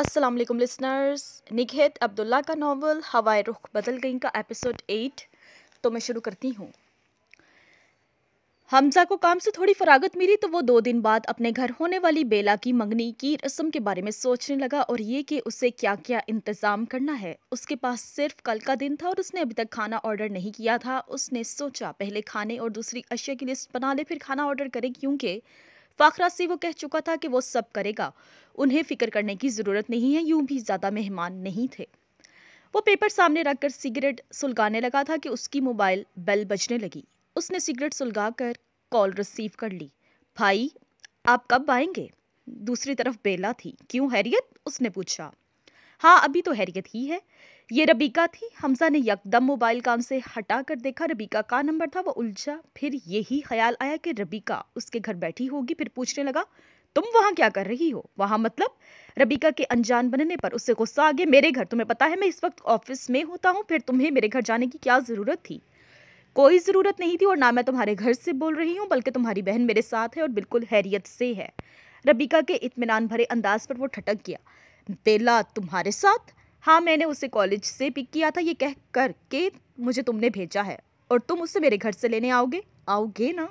अस्सलाम वालेकुम लिसनर्स निगहत अब्दुल्ला का नावल हवाए रुख बदल गई का एपिसोड एट तो मैं शुरू करती हूँ हमजा को काम से थोड़ी फरागत मिली तो वो दो दिन बाद अपने घर होने वाली बेला की मंगनी की रस्म के बारे में सोचने लगा और ये कि उसे क्या क्या इंतज़ाम करना है उसके पास सिर्फ कल का दिन था और उसने अभी तक खाना ऑर्डर नहीं किया था उसने सोचा पहले खाने और दूसरी अशिया की लिस्ट बना ले फिर खाना ऑर्डर करें क्योंकि फाखरा से वो कह चुका था कि वो सब करेगा उन्हें फिक्र करने की ज़रूरत नहीं है यूं भी ज़्यादा मेहमान नहीं थे वो पेपर सामने रखकर सिगरेट सुलगाने लगा था कि उसकी मोबाइल बेल बजने लगी उसने सिगरेट सुलगा कर कॉल रिसीव कर ली भाई आप कब आएंगे दूसरी तरफ बेला थी क्यों हैरियत उसने पूछा हाँ अभी तो हैरियत ही है ये रबीका थी हमजा ने यकदम मोबाइल कान से हटा कर देखा रबीका का नंबर था वो उलझा फिर यही ख्याल आया कि रबीका उसके घर बैठी होगी फिर पूछने लगा तुम वहाँ क्या कर रही हो वहाँ मतलब रबीका के अनजान बनने पर उससे गुस्सा आ गया मेरे घर तुम्हें पता है मैं इस वक्त ऑफिस में होता हूँ फिर तुम्हें मेरे घर जाने की क्या ज़रूरत थी कोई ज़रूरत नहीं थी और ना मैं तुम्हारे घर से बोल रही हूँ बल्कि तुम्हारी बहन मेरे साथ है और बिल्कुल हैरियत से है रबीका के इतमान भरे अंदाज पर वो ठटक गया बेला तुम्हारे साथ हाँ मैंने उसे कॉलेज से पिक किया था ये कह कर के मुझे तुमने भेजा है और तुम उसे मेरे घर से लेने आओगे आओगे ना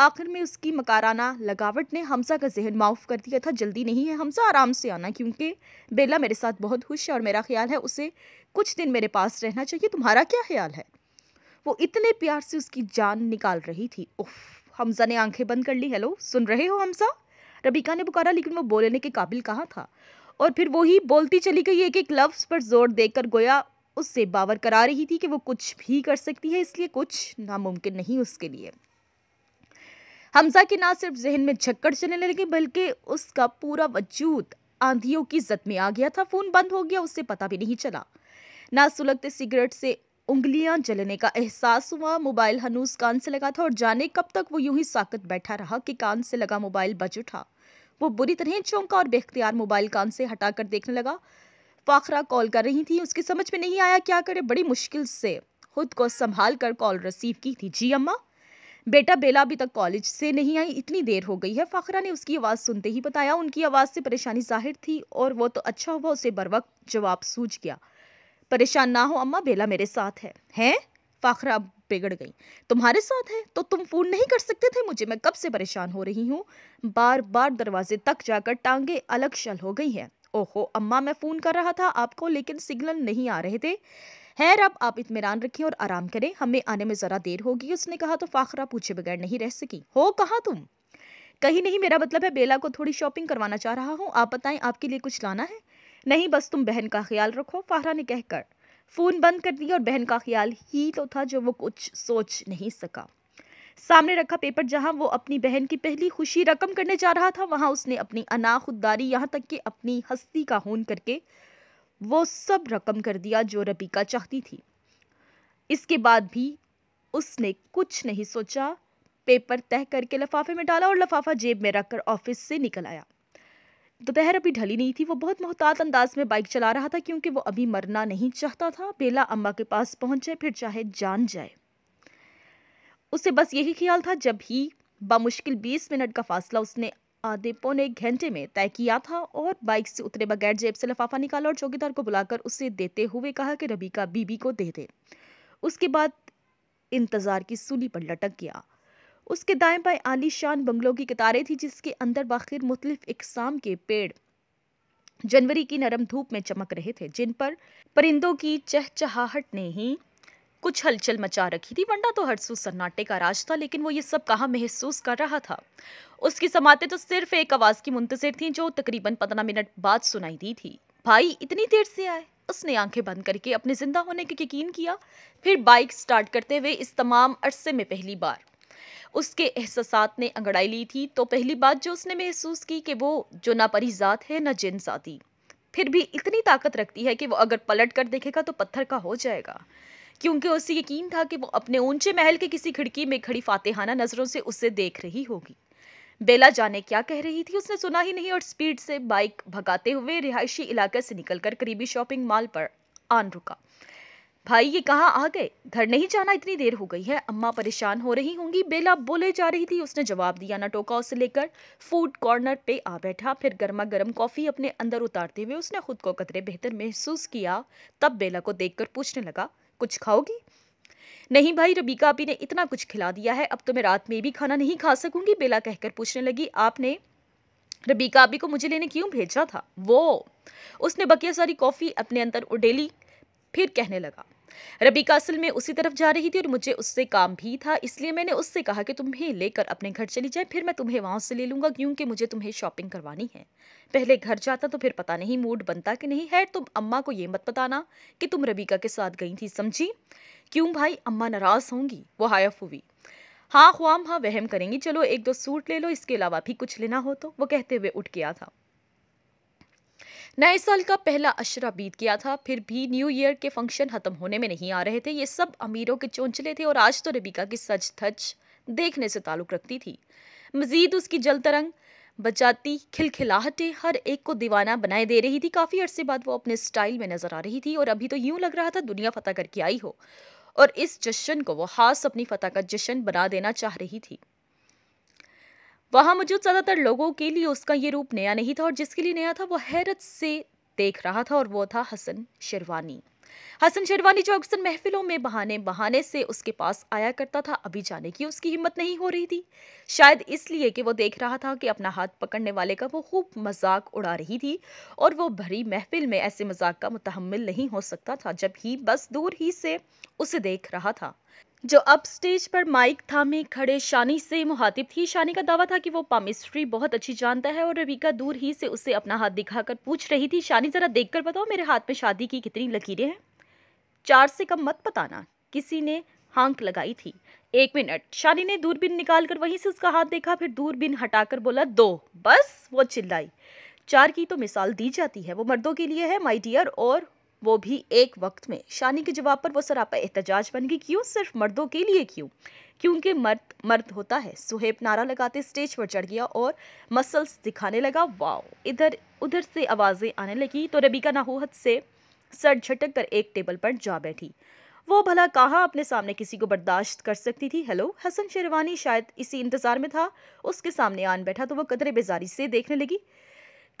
आखिर में उसकी मकाराना लगावट ने हमसा का जहन माफ कर दिया था जल्दी नहीं है हमसा आराम से आना क्योंकि बेला मेरे साथ बहुत खुश है और मेरा ख्याल है उसे कुछ दिन मेरे पास रहना चाहिए तुम्हारा क्या ख्याल है वो इतने प्यार से उसकी जान निकाल रही थी उफ हमजा ने आंखें बंद कर ली हेलो सुन रहे हो हमसा रबीका ने पुकारा लेकिन वो बोलने के काबिल कहाँ था और फिर वही बोलती चली गई एक एक लफ्ज़ पर जोर देकर गोया उससे बावर करा रही थी कि वो कुछ भी कर सकती है इसलिए कुछ नामुमकिन नहीं उसके लिए हमजा के ना सिर्फ जहन में झक्कड़ चलने लगे बल्कि उसका पूरा वजूद आंधियों की जद में आ गया था फ़ोन बंद हो गया उससे पता भी नहीं चला ना सुलगते सिगरेट से उंगलियां जलने का एहसास हुआ मोबाइल हनूस कान से लगा था और जाने कब तक वो यूं ही साकत बैठा रहा कि कान से लगा मोबाइल बज उठा वो बुरी तरह चौंका और बेख्तियार मोबाइल कान से हटाकर देखने लगा फाखरा कॉल कर रही थी उसकी समझ में नहीं आया क्या करे बड़ी मुश्किल से खुद को संभाल कर कॉल रिसीव की थी जी अम्मा बेटा बेला अभी तक कॉलेज से नहीं आई इतनी देर हो गई है फ़ाखरा ने उसकी आवाज़ सुनते ही बताया उनकी आवाज़ से परेशानी जाहिर थी और वो तो अच्छा हुआ उसे बर वक्त जवाब सूझ गया परेशान ना हो अम्मा बेला मेरे साथ है हैं फ़ाखरा बिगड़ गई तुम्हारे साथ है तो तुम फ़ोन नहीं कर सकते थे मुझे मैं कब से परेशान हो रही हूँ बार बार दरवाजे तक जाकर टांगे अलग शल हो गई हैं ओहो अम्मा मैं फ़ोन कर रहा था आपको लेकिन सिग्नल नहीं आ रहे थे हैर अब आप इतमान रखें और आराम करें हमें आने में ज़रा देर होगी उसने कहा तो फाखरा पूछे बगैर नहीं रह सकी हो कहाँ तुम कहीं नहीं मेरा मतलब है बेला को थोड़ी शॉपिंग करवाना चाह रहा हूँ आप बताएं आपके लिए कुछ लाना है नहीं बस तुम बहन का ख्याल रखो फाहरा ने कहकर फ़ोन बंद कर दिया और बहन का ख्याल ही तो था जो वो कुछ सोच नहीं सका सामने रखा पेपर जहां वो अपनी बहन की पहली खुशी रकम करने जा रहा था वहां उसने अपनी अना खुददारी यहां तक कि अपनी हस्ती का होन करके वो सब रकम कर दिया जो रबीका चाहती थी इसके बाद भी उसने कुछ नहीं सोचा पेपर तय करके लफाफे में डाला और लफाफा जेब में रखकर ऑफिस से निकल आया दोपहर अभी ढली नहीं थी वो बहुत मोहतात अंदाज में बाइक चला रहा था क्योंकि वो अभी मरना नहीं चाहता था बेला अम्मा के पास पहुंचे फिर चाहे जान जाए उसे बस यही ख्याल था जब ही बामुश्किल बीस मिनट का फासला उसने आधे पौने घंटे में तय किया था और बाइक से उतरे बगैर जेब से लफाफा निकाला और चौकीदार को बुलाकर उसे देते हुए कहा कि रबी का बीबी को दे दे उसके बाद इंतज़ार की सूली पर लटक गया उसके दाएं बाएं आलीशान बंगलों की कतारें थी जिसके अंदर बाखिर मुख्तलिफ इकसाम के पेड़ जनवरी की नरम धूप में चमक रहे थे जिन पर परिंदों की चहचहाहट ने ही कुछ हलचल मचा रखी थी वंडा तो हरसू सन्नाटे का राज था लेकिन वो ये सब कहाँ महसूस कर रहा था उसकी समातें तो सिर्फ एक आवाज़ की मुंतजर थी जो तकरीबन पंद्रह मिनट बाद सुनाई दी थी भाई इतनी देर से आए उसने आंखें बंद करके अपने जिंदा होने के यकीन किया फिर बाइक स्टार्ट करते हुए इस तमाम अरसे में पहली बार उसके एहसास ने अंगड़ाई ली थी तो पहली बात जो उसने महसूस की कि वो जो ना परिजात है ना जिन जाती फिर भी इतनी ताकत रखती है कि वो अगर पलट कर देखेगा तो पत्थर का हो जाएगा क्योंकि उसे यकीन था कि वो अपने ऊंचे महल के किसी खिड़की में खड़ी फातेहाना नज़रों से उसे देख रही होगी बेला जाने क्या कह रही थी उसने सुना ही नहीं और स्पीड से बाइक भगाते हुए रिहायशी इलाके से निकलकर करीबी शॉपिंग मॉल पर आन रुका भाई ये कहाँ आ गए घर नहीं जाना इतनी देर हो गई है अम्मा परेशान हो रही होंगी बेला बोले जा रही थी उसने जवाब दिया ना टोका उसे लेकर फूड कॉर्नर पे आ बैठा फिर गर्मा गर्म कॉफ़ी अपने अंदर उतारते हुए उसने खुद को कतरे बेहतर महसूस किया तब बेला को देखकर पूछने लगा कुछ खाओगी नहीं भाई रबीका आपी ने इतना कुछ खिला दिया है अब तो मैं रात में भी खाना नहीं खा सकूंगी बेला कहकर पूछने लगी आपने रबीका आपी को मुझे लेने क्यों भेजा था वो उसने बकिया सारी कॉफ़ी अपने अंदर उडेली फिर कहने लगा रबी असल में उसी तरफ जा रही थी और मुझे उससे काम भी था इसलिए मैंने उससे कहा कि तुम्हें लेकर अपने घर चली जाए फिर मैं तुम्हें वहाँ से ले लूँगा क्योंकि मुझे तुम्हें शॉपिंग करवानी है पहले घर जाता तो फिर पता नहीं मूड बनता कि नहीं है तुम अम्मा को ये मत बताना कि तुम रबीका के साथ गई थी समझी क्यों भाई अम्मा नाराज़ होंगी वो हायफ हुई हाँ ख्वाम हाँ वहम करेंगी चलो एक दो सूट ले लो इसके अलावा भी कुछ लेना हो तो वो कहते हुए उठ गया था नए साल का पहला अशरा बीत गया था फिर भी न्यू ईयर के फंक्शन खत्म होने में नहीं आ रहे थे ये सब अमीरों के चौंचले थे और आज तो रबीका की सच थच देखने से ताल्लुक रखती थी मजीद उसकी जल तरंग बचाती खिलखिलाहटे हर एक को दीवाना बनाए दे रही थी काफ़ी अरसे बाद वो अपने स्टाइल में नजर आ रही थी और अभी तो यूं लग रहा था दुनिया फतह करके आई हो और इस जश्न को वो खास अपनी फतह का जश्न बना देना चाह रही थी वहां मौजूद ज़्यादातर लोगों के लिए उसका ये रूप नया नहीं था और जिसके लिए नया था वो हैरत से देख रहा था और वो था हसन शेरवानी हसन शेरवानी जो अक्सर महफिलों में बहाने बहाने से उसके पास आया करता था अभी जाने की उसकी हिम्मत नहीं हो रही थी शायद इसलिए कि वो देख रहा था कि अपना हाथ पकड़ने वाले का वो खूब मजाक उड़ा रही थी और वो भरी महफिल में ऐसे मजाक का मुतहमल नहीं हो सकता था जब ही बस दूर ही से उसे देख रहा था जो अब स्टेज पर माइक थामे खड़े शानी से मुहातिब थी शानी का दावा था कि वो पामिस्ट्री बहुत अच्छी जानता है और रविका दूर ही से उसे अपना हाथ दिखाकर पूछ रही थी शानी ज़रा देखकर बताओ मेरे हाथ में शादी की कितनी लकीरें हैं चार से कम मत बताना किसी ने हांक लगाई थी एक मिनट शानी ने दूरबीन निकाल कर वहीं से उसका हाथ देखा फिर दूरबीन हटाकर बोला दो बस वो चिल्लाई चार की तो मिसाल दी जाती है वो मर्दों के लिए है माई डियर और वो भी एक वक्त में शानी के जवाब पर वो सरापा एहतजाज बन गई क्यों सिर्फ मर्दों के लिए क्यों क्योंकि मर्द मर्द होता है सुहेब नारा लगाते स्टेज पर चढ़ गया और मसल्स दिखाने लगा वाओ इधर उधर से आवाज़ें आने लगी तो रबीका नाहूहत से सर झटक कर एक टेबल पर जा बैठी वो भला कहाँ अपने सामने किसी को बर्दाश्त कर सकती थी हेलो हसन शेरवानी शायद इसी इंतज़ार में था उसके सामने आन बैठा तो वो कदरे बेजारी से देखने लगी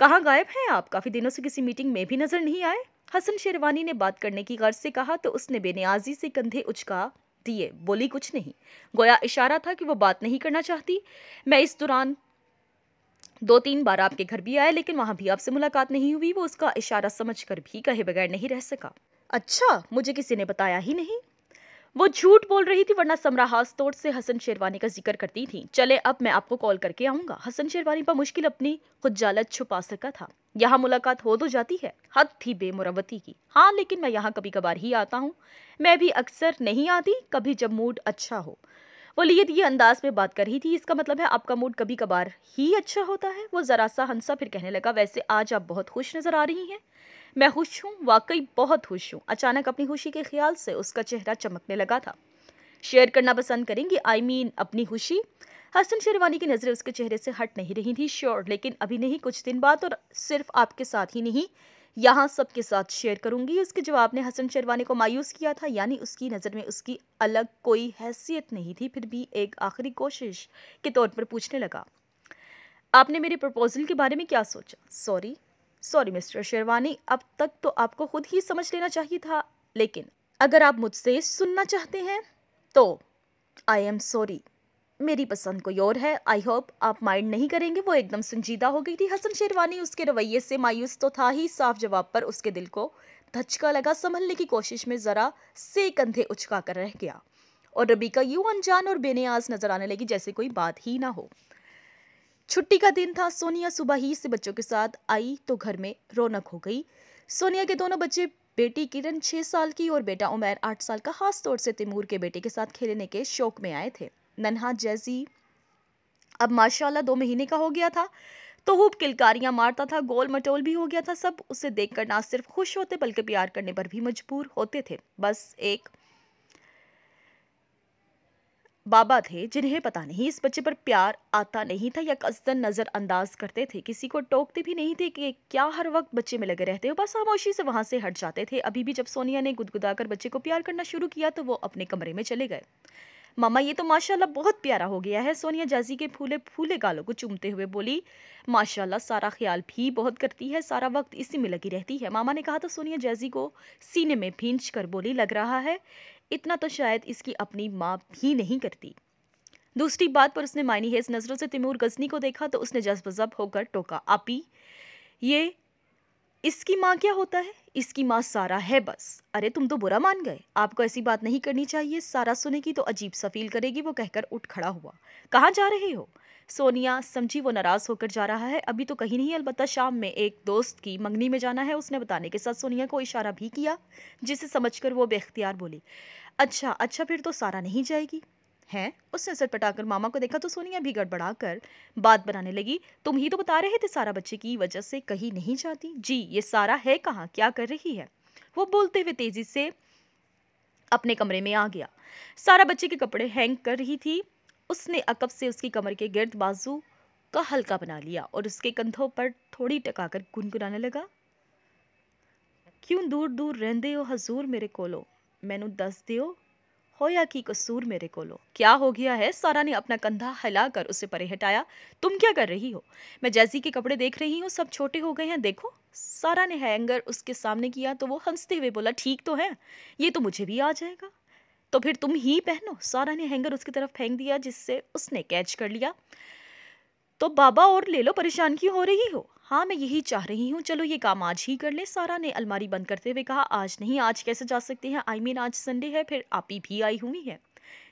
कहाँ गायब हैं आप काफ़ी दिनों से किसी मीटिंग में भी नज़र नहीं आए हसन शेरवानी ने बात करने की गर्ज से कहा तो उसने बेनियाजी से कंधे उचका दिए बोली कुछ नहीं गोया इशारा था कि वो बात नहीं करना चाहती मैं इस दौरान दो तीन बार आपके घर भी आया लेकिन वहाँ भी आपसे मुलाकात नहीं हुई वो उसका इशारा समझ कर भी कहे बगैर नहीं रह सका अच्छा मुझे किसी ने बताया ही नहीं वो झूठ बोल रही थी वरना समराहास तोड़ से हसन शेरवानी का जिक्र करती थी चले अब मैं आपको कॉल करके आऊंगा हसन शेरवानी पर मुश्किल अपनी खुद जालत छुपा सका था यहाँ मुलाकात हो तो जाती है हद थी बेमुरवती की हाँ लेकिन मैं यहाँ कभी कभार ही आता हूँ मैं भी अक्सर नहीं आती कभी जब मूड अच्छा हो वो लिए ये अंदाज में बात कर रही थी इसका मतलब है आपका मूड कभी कभार ही अच्छा होता है वो ज़रा सा हंसा फिर कहने लगा वैसे आज आप बहुत खुश नज़र आ रही हैं मैं खुश हूँ वाकई बहुत खुश हूँ अचानक अपनी खुशी के ख्याल से उसका चेहरा चमकने लगा था शेयर करना पसंद करेंगी आई I मीन mean, अपनी खुशी हसन शेरवानी की नज़रें उसके चेहरे से हट नहीं रही थी श्योर लेकिन अभी नहीं कुछ दिन बाद और सिर्फ आपके साथ ही नहीं यहाँ सबके साथ शेयर करूँगी उसके जवाब ने हसन शेरवानी को मायूस किया था यानी उसकी नज़र में उसकी अलग कोई हैसियत नहीं थी फिर भी एक आखिरी कोशिश के तौर पर पूछने लगा आपने मेरे प्रपोजल के बारे में क्या सोचा सॉरी सॉरी मिस्टर शेरवानी अब तक तो आपको खुद ही समझ लेना चाहिए था लेकिन अगर आप मुझसे सुनना चाहते हैं तो आई एम सॉरी मेरी पसंद कोई और है आई होप आप माइंड नहीं करेंगे वो एकदम संजीदा हो गई थी हसन शेरवानी उसके रवैये से मायूस तो था ही साफ जवाब पर उसके दिल को धचका लगा संभलने की कोशिश में ज़रा से कंधे उचका कर रह गया और रबी का यूं अनजान और बेनियाज नजर आने लगी जैसे कोई बात ही ना हो छुट्टी का दिन था सोनिया सुबह ही से बच्चों के साथ आई तो घर में रौनक हो गई सोनिया के दोनों बच्चे बेटी किरण छः साल की और बेटा उमेर आठ साल का खास तौर से तिमूर के बेटे के साथ खेलने के शौक में आए थे नन्हा जैसी अब माशाल्लाह दो महीने का हो गया था तो खूब किलकारियाँ मारता था गोल मटोल भी हो गया था सब उसे देखकर ना सिर्फ खुश होते बल्कि प्यार करने पर भी मजबूर होते थे बस एक बाबा थे जिन्हें पता नहीं इस बच्चे पर प्यार आता नहीं था या कसदन नज़रअंदाज करते थे किसी को टोकते भी नहीं थे कि क्या हर वक्त बच्चे में लगे रहते हो बस खामोशी से वहाँ से हट जाते थे अभी भी जब सोनिया ने गुदगुदा कर बच्चे को प्यार करना शुरू किया तो वो अपने कमरे में चले गए मामा ये तो माशाल्लाह बहुत प्यारा हो गया है सोनिया जाजी के फूले फूले गालों को चूमते हुए बोली माशाल्लाह सारा ख्याल भी बहुत करती है सारा वक्त इसी में लगी रहती है मामा ने कहा तो सोनिया जाजी को सीने में भींच कर बोली लग रहा है इतना तो शायद इसकी अपनी माँ भी नहीं करती दूसरी बात पर उसने मायनी है इस नज़रों से तिमूर गजनी को देखा तो उसने जजबजब होकर टोका आपी ये इसकी माँ क्या होता है इसकी माँ सारा है बस अरे तुम तो बुरा मान गए आपको ऐसी बात नहीं करनी चाहिए सारा सुनेगी तो अजीब सा फील करेगी वो कहकर उठ खड़ा हुआ कहाँ जा रहे हो सोनिया समझी वो नाराज़ होकर जा रहा है अभी तो कहीं नहीं अलबत्ता शाम में एक दोस्त की मंगनी में जाना है उसने बताने के साथ सोनिया को इशारा भी किया जिसे समझकर वो बेख्तियार बोली अच्छा अच्छा फिर तो सारा नहीं जाएगी हैं उसने सर पटाकर मामा को देखा तो सोनिया भी गड़बड़ा कर बात बनाने लगी तुम ही तो बता रहे थे सारा बच्चे की वजह से कहीं नहीं जाती जी ये सारा है कहाँ क्या कर रही है वो बोलते हुए तेजी से अपने कमरे में आ गया सारा बच्चे के कपड़े हैंग कर रही थी उसने अकब से उसकी कमर के गिर्द बाजू का हल्का बना लिया और उसके कंधों पर थोड़ी टकाकर गुनगुनाने लगा क्यों दूर दूर रहते हो हजूर मेरे कोलो दस ਦੱਸ हो या कि कसूर मेरे को लो क्या हो गया है सारा ने अपना कंधा हिलाकर उसे परे हटाया तुम क्या कर रही हो मैं जैसी के कपड़े देख रही हूँ सब छोटे हो गए हैं देखो सारा ने हैंगर उसके सामने किया तो वो हंसते हुए बोला ठीक तो है ये तो मुझे भी आ जाएगा तो फिर तुम ही पहनो सारा ने हैंगर उसकी तरफ फेंक दिया जिससे उसने कैच कर लिया तो बाबा और ले लो परेशान क्यों हो रही हो हाँ मैं यही चाह रही हूँ चलो ये काम आज ही कर लें सारा ने अलमारी बंद करते हुए कहा आज नहीं आज कैसे जा सकते हैं आई I मीन mean, आज संडे है फिर आप ही भी आई हुई है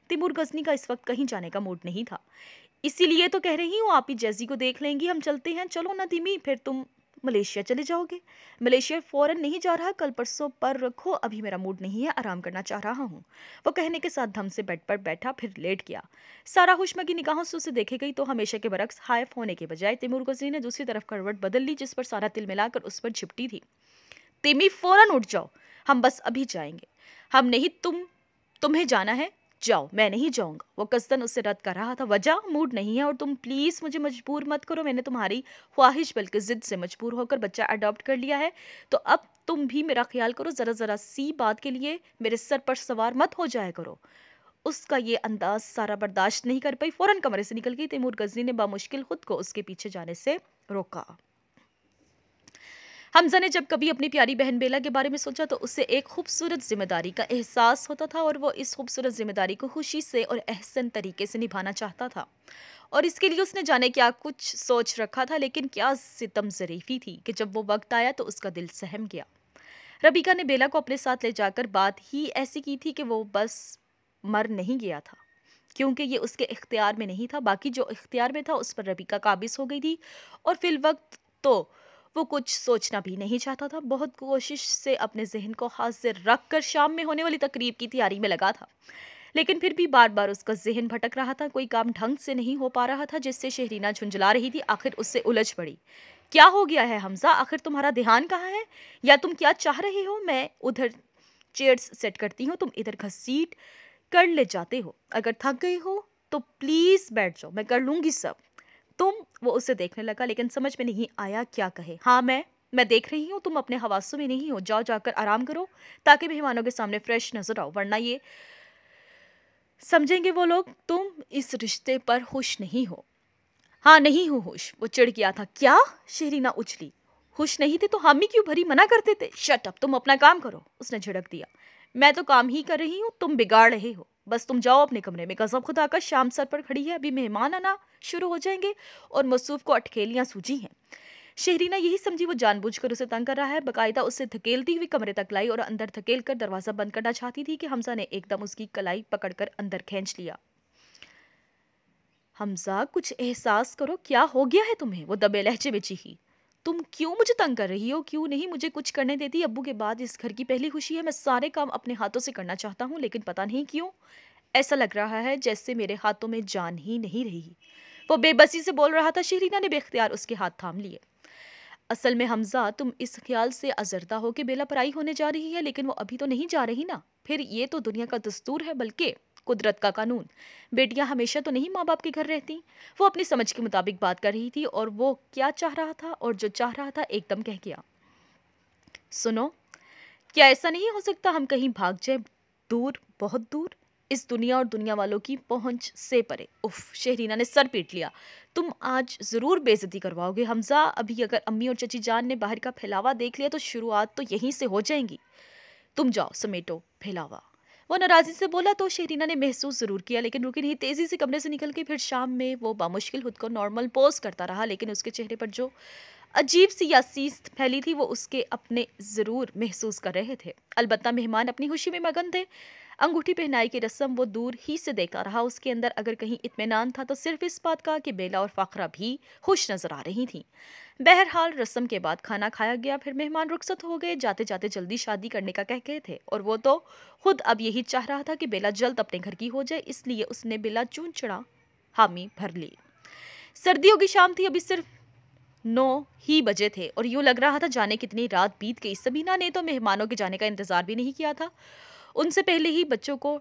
तिमूर गजनी का इस वक्त कहीं जाने का मूड नहीं था इसीलिए तो कह रही हूँ आप ही जैसी को देख लेंगी हम चलते हैं चलो ना तिमी फिर तुम मलेशिया चले जाओगे मलेशिया फ़ौरन नहीं जा रहा कल परसों पर रखो अभी मेरा मूड नहीं है आराम करना चाह रहा हूँ वो कहने के साथ धम से बेड पर बैठा फिर लेट गया सारा हुशमा की निकाहों से उसे देखे गई तो हमेशा के बरक्स हाइफ होने के बजाय तिमूर गजरी ने दूसरी तरफ करवट बदल ली जिस पर सारा तिल मिलाकर उस पर झिपटी थी तिमी फ़ौरन उठ जाओ हम बस अभी जाएंगे हम नहीं तुम तुम्हें जाना है जाओ मैं नहीं जाऊंगा वो कसदन उससे रद्द कर रहा था वजह मूड नहीं है और तुम प्लीज़ मुझे मजबूर मत करो मैंने तुम्हारी ख्वाहिश बल्कि ज़िद से मजबूर होकर बच्चा अडॉप्ट कर लिया है तो अब तुम भी मेरा ख्याल करो ज़रा ज़रा सी बात के लिए मेरे सर पर सवार मत हो जाया करो उसका ये अंदाज सारा बर्दाश्त नहीं कर पाई फ़ौरन कमरे से निकल गई तैमूर गजनी ने बामुश्किल खुद को उसके पीछे जाने से रोका हमजा ने जब कभी अपनी प्यारी बहन बेला के बारे में सोचा तो उससे एक खूबसूरत जिम्मेदारी का एहसास होता था और वो इस खूबसूरत जिम्मेदारी को खुशी से और एहसन तरीके से निभाना चाहता था और इसके लिए उसने जाने क्या कुछ सोच रखा था लेकिन क्या सितम जरीफी थी कि जब वो वक्त आया तो उसका दिल सहम गया रबीका ने बेला को अपने साथ ले जाकर बात ही ऐसी की थी कि वो बस मर नहीं गया था क्योंकि ये उसके इख्तियार में नहीं था बाकी जो इख्तियार में था उस पर रबीका काबिज हो गई थी और फिल वक्त तो वो कुछ सोचना भी नहीं चाहता था बहुत कोशिश से अपने जहन को हाजिर रख कर शाम में होने वाली तकरीब की तैयारी में लगा था लेकिन फिर भी बार बार उसका जहन भटक रहा था कोई काम ढंग से नहीं हो पा रहा था जिससे शहरीना झुंझला रही थी आखिर उससे उलझ पड़ी क्या हो गया है हमजा आखिर तुम्हारा ध्यान कहाँ है या तुम क्या चाह रहे हो मैं उधर चेयर्स सेट करती हूँ तुम इधर घसीट कर ले जाते हो अगर थक गई हो तो प्लीज़ बैठ जाओ मैं कर लूँगी सब तुम वो उसे देखने लगा लेकिन समझ में नहीं आया क्या कहे हाँ मैं मैं देख रही हूँ तुम अपने हवासों में नहीं हो जाओ जाकर आराम करो ताकि मेहमानों के सामने फ्रेश नजर आओ वरना ये समझेंगे वो लोग तुम इस रिश्ते पर खुश नहीं हो हाँ नहीं हूँ होश वो चिढ़ गया था क्या शेरीना उछली खुश नहीं थे तो हम ही क्यों भरी मना करते थे शट अप तुम अपना काम करो उसने झिड़क दिया मैं तो काम ही कर रही हूँ तुम बिगाड़ रहे हो बस तुम जाओ अपने कमरे में गज़ब खुदा का शाम सर पर खड़ी है अभी मेहमान आना शुरू हो जाएंगे और मसूफ को अटकेलियाँ सूझी हैं शहरीना यही समझी वो जानबूझकर उसे तंग कर रहा है बकायदा उससे धकेलती हुई कमरे तक लाई और अंदर धकेल कर दरवाज़ा बंद करना चाहती थी कि हमजा ने एकदम उसकी कलाई पकड़कर अंदर खींच लिया हमजा कुछ एहसास करो क्या हो गया है तुम्हें वो दबे लहजे में चीही तुम क्यों मुझे तंग कर रही हो क्यों नहीं मुझे कुछ करने देती अब्बू के बाद इस घर की पहली खुशी है मैं सारे काम अपने हाथों से करना चाहता हूँ लेकिन पता नहीं क्यों ऐसा लग रहा है जैसे मेरे हाथों में जान ही नहीं रही वो बेबसी से बोल रहा था शहरीना ने बेख्तियार उसके हाथ थाम लिए असल में हमजा तुम इस ख्याल से अजरदा हो कि बेला पराई होने जा रही है लेकिन वो अभी तो नहीं जा रही ना फिर ये तो दुनिया का दस्तूर है बल्कि कुदरत का कानून बेटियां हमेशा तो नहीं माँ बाप के घर रहती वो अपनी समझ के मुताबिक बात कर रही थी और वो क्या चाह रहा था और जो चाह रहा था एकदम कह गया सुनो क्या ऐसा नहीं हो सकता हम कहीं भाग जाए दूर बहुत दूर इस दुनिया और दुनिया वालों की पहुंच से परे उफ शहरीना ने सर पीट लिया तुम आज ज़रूर बेजती करवाओगे हमजा अभी अगर अम्मी और चची जान ने बाहर का फैलावा देख लिया तो शुरुआत तो यहीं से हो जाएंगी तुम जाओ समेटो फैलावा वो नाराज़ी से बोला तो शहरीना ने महसूस ज़रूर किया लेकिन रुकी नहीं तेज़ी से कमरे से निकल के फिर शाम में वो बामुश्किल खुद को नॉर्मल पोज करता रहा लेकिन उसके चेहरे पर जो अजीब सी या फैली थी वो उसके अपने ज़रूर महसूस कर रहे थे अलबत्ता मेहमान अपनी खुशी में मगन थे अंगूठी पहनाई की रस्म वो दूर ही से देखा रहा उसके अंदर अगर कहीं इतमान था तो सिर्फ इस बात का कि बेला और फ़ाखरा भी खुश नजर आ रही थी बहरहाल रस्म के बाद खाना खाया गया फिर मेहमान रुखसत हो गए जाते जाते जल्दी शादी करने का कह गए थे और वो तो खुद अब यही चाह रहा था कि बेला जल्द अपने घर की हो जाए इसलिए उसने बेला चून चढ़ा हामी भर ली सर्दियों की शाम थी अभी सिर्फ नौ ही बजे थे और यूँ लग रहा था जाने कितनी रात बीत गई सबीना ने तो मेहमानों के जाने का इंतज़ार भी नहीं किया था उनसे पहले ही बच्चों को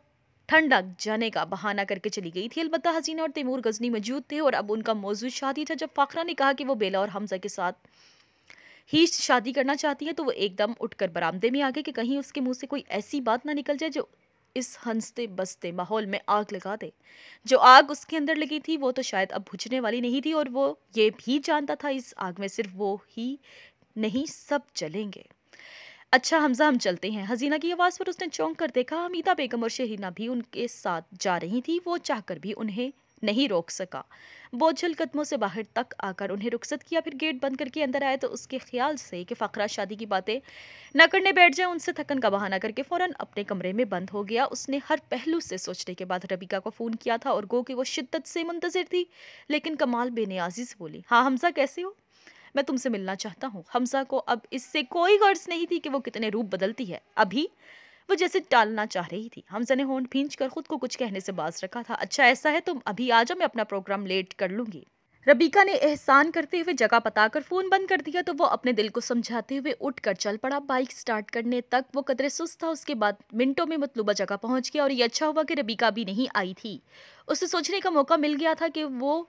ठंडक जाने का बहाना करके चली गई थी अलबत् हसीना और तैमूर गजनी मौजूद थे और अब उनका मौजूद शादी था जब फाखरा ने कहा कि वो बेला और हमजा के साथ ही शादी करना चाहती है तो वो एकदम उठकर बरामदे में आ गए कि कहीं उसके मुंह से कोई ऐसी बात ना निकल जाए जो इस हंसते बसते माहौल में आग लगा दे जो आग उसके अंदर लगी थी वो तो शायद अब बुझने वाली नहीं थी और वो ये भी जानता था इस आग में सिर्फ वो ही नहीं सब चलेंगे अच्छा हमजा हम चलते हैं हजीना की आवाज़ पर उसने चौंक कर देखा हमीदा बेगम और शहीना भी उनके साथ जा रही थी वो चाहकर भी उन्हें नहीं रोक सका बोझल कदमों से बाहर तक आकर उन्हें रुखसत किया फिर गेट बंद करके अंदर आए तो उसके ख्याल से कि फ़करा शादी की बातें न करने बैठ जाए उनसे थकन का बहाना करके फ़ौरन अपने कमरे में बंद हो गया उसने हर पहलू से सोचने के बाद रबीका को फ़ोन किया था और गो कि वो शिद्दत से मुंतज़र थी लेकिन कमाल बेनियाजी से बोली हाँ हमजा कैसे हो मैं तुमसे मिलना चाहता हूँ हमजा को अब इससे कोई गर्ज नहीं थी कि वो कितने रूप बदलती है अभी वो जैसे टालना चाह रही थी हमजा ने होंठ भींच कर खुद को कुछ कहने से बाज रखा था अच्छा ऐसा है तुम अभी आ जाओ मैं अपना प्रोग्राम लेट कर लूंगी रबीका ने एहसान करते हुए जगह बताकर फ़ोन बंद कर दिया तो वो अपने दिल को समझाते हुए उठकर चल पड़ा बाइक स्टार्ट करने तक वो कदरे सुस्त था उसके बाद मिनटों में मतलूबा जगह पहुंच गया और ये अच्छा हुआ कि रबीका भी नहीं आई थी उसे सोचने का मौका मिल गया था कि वो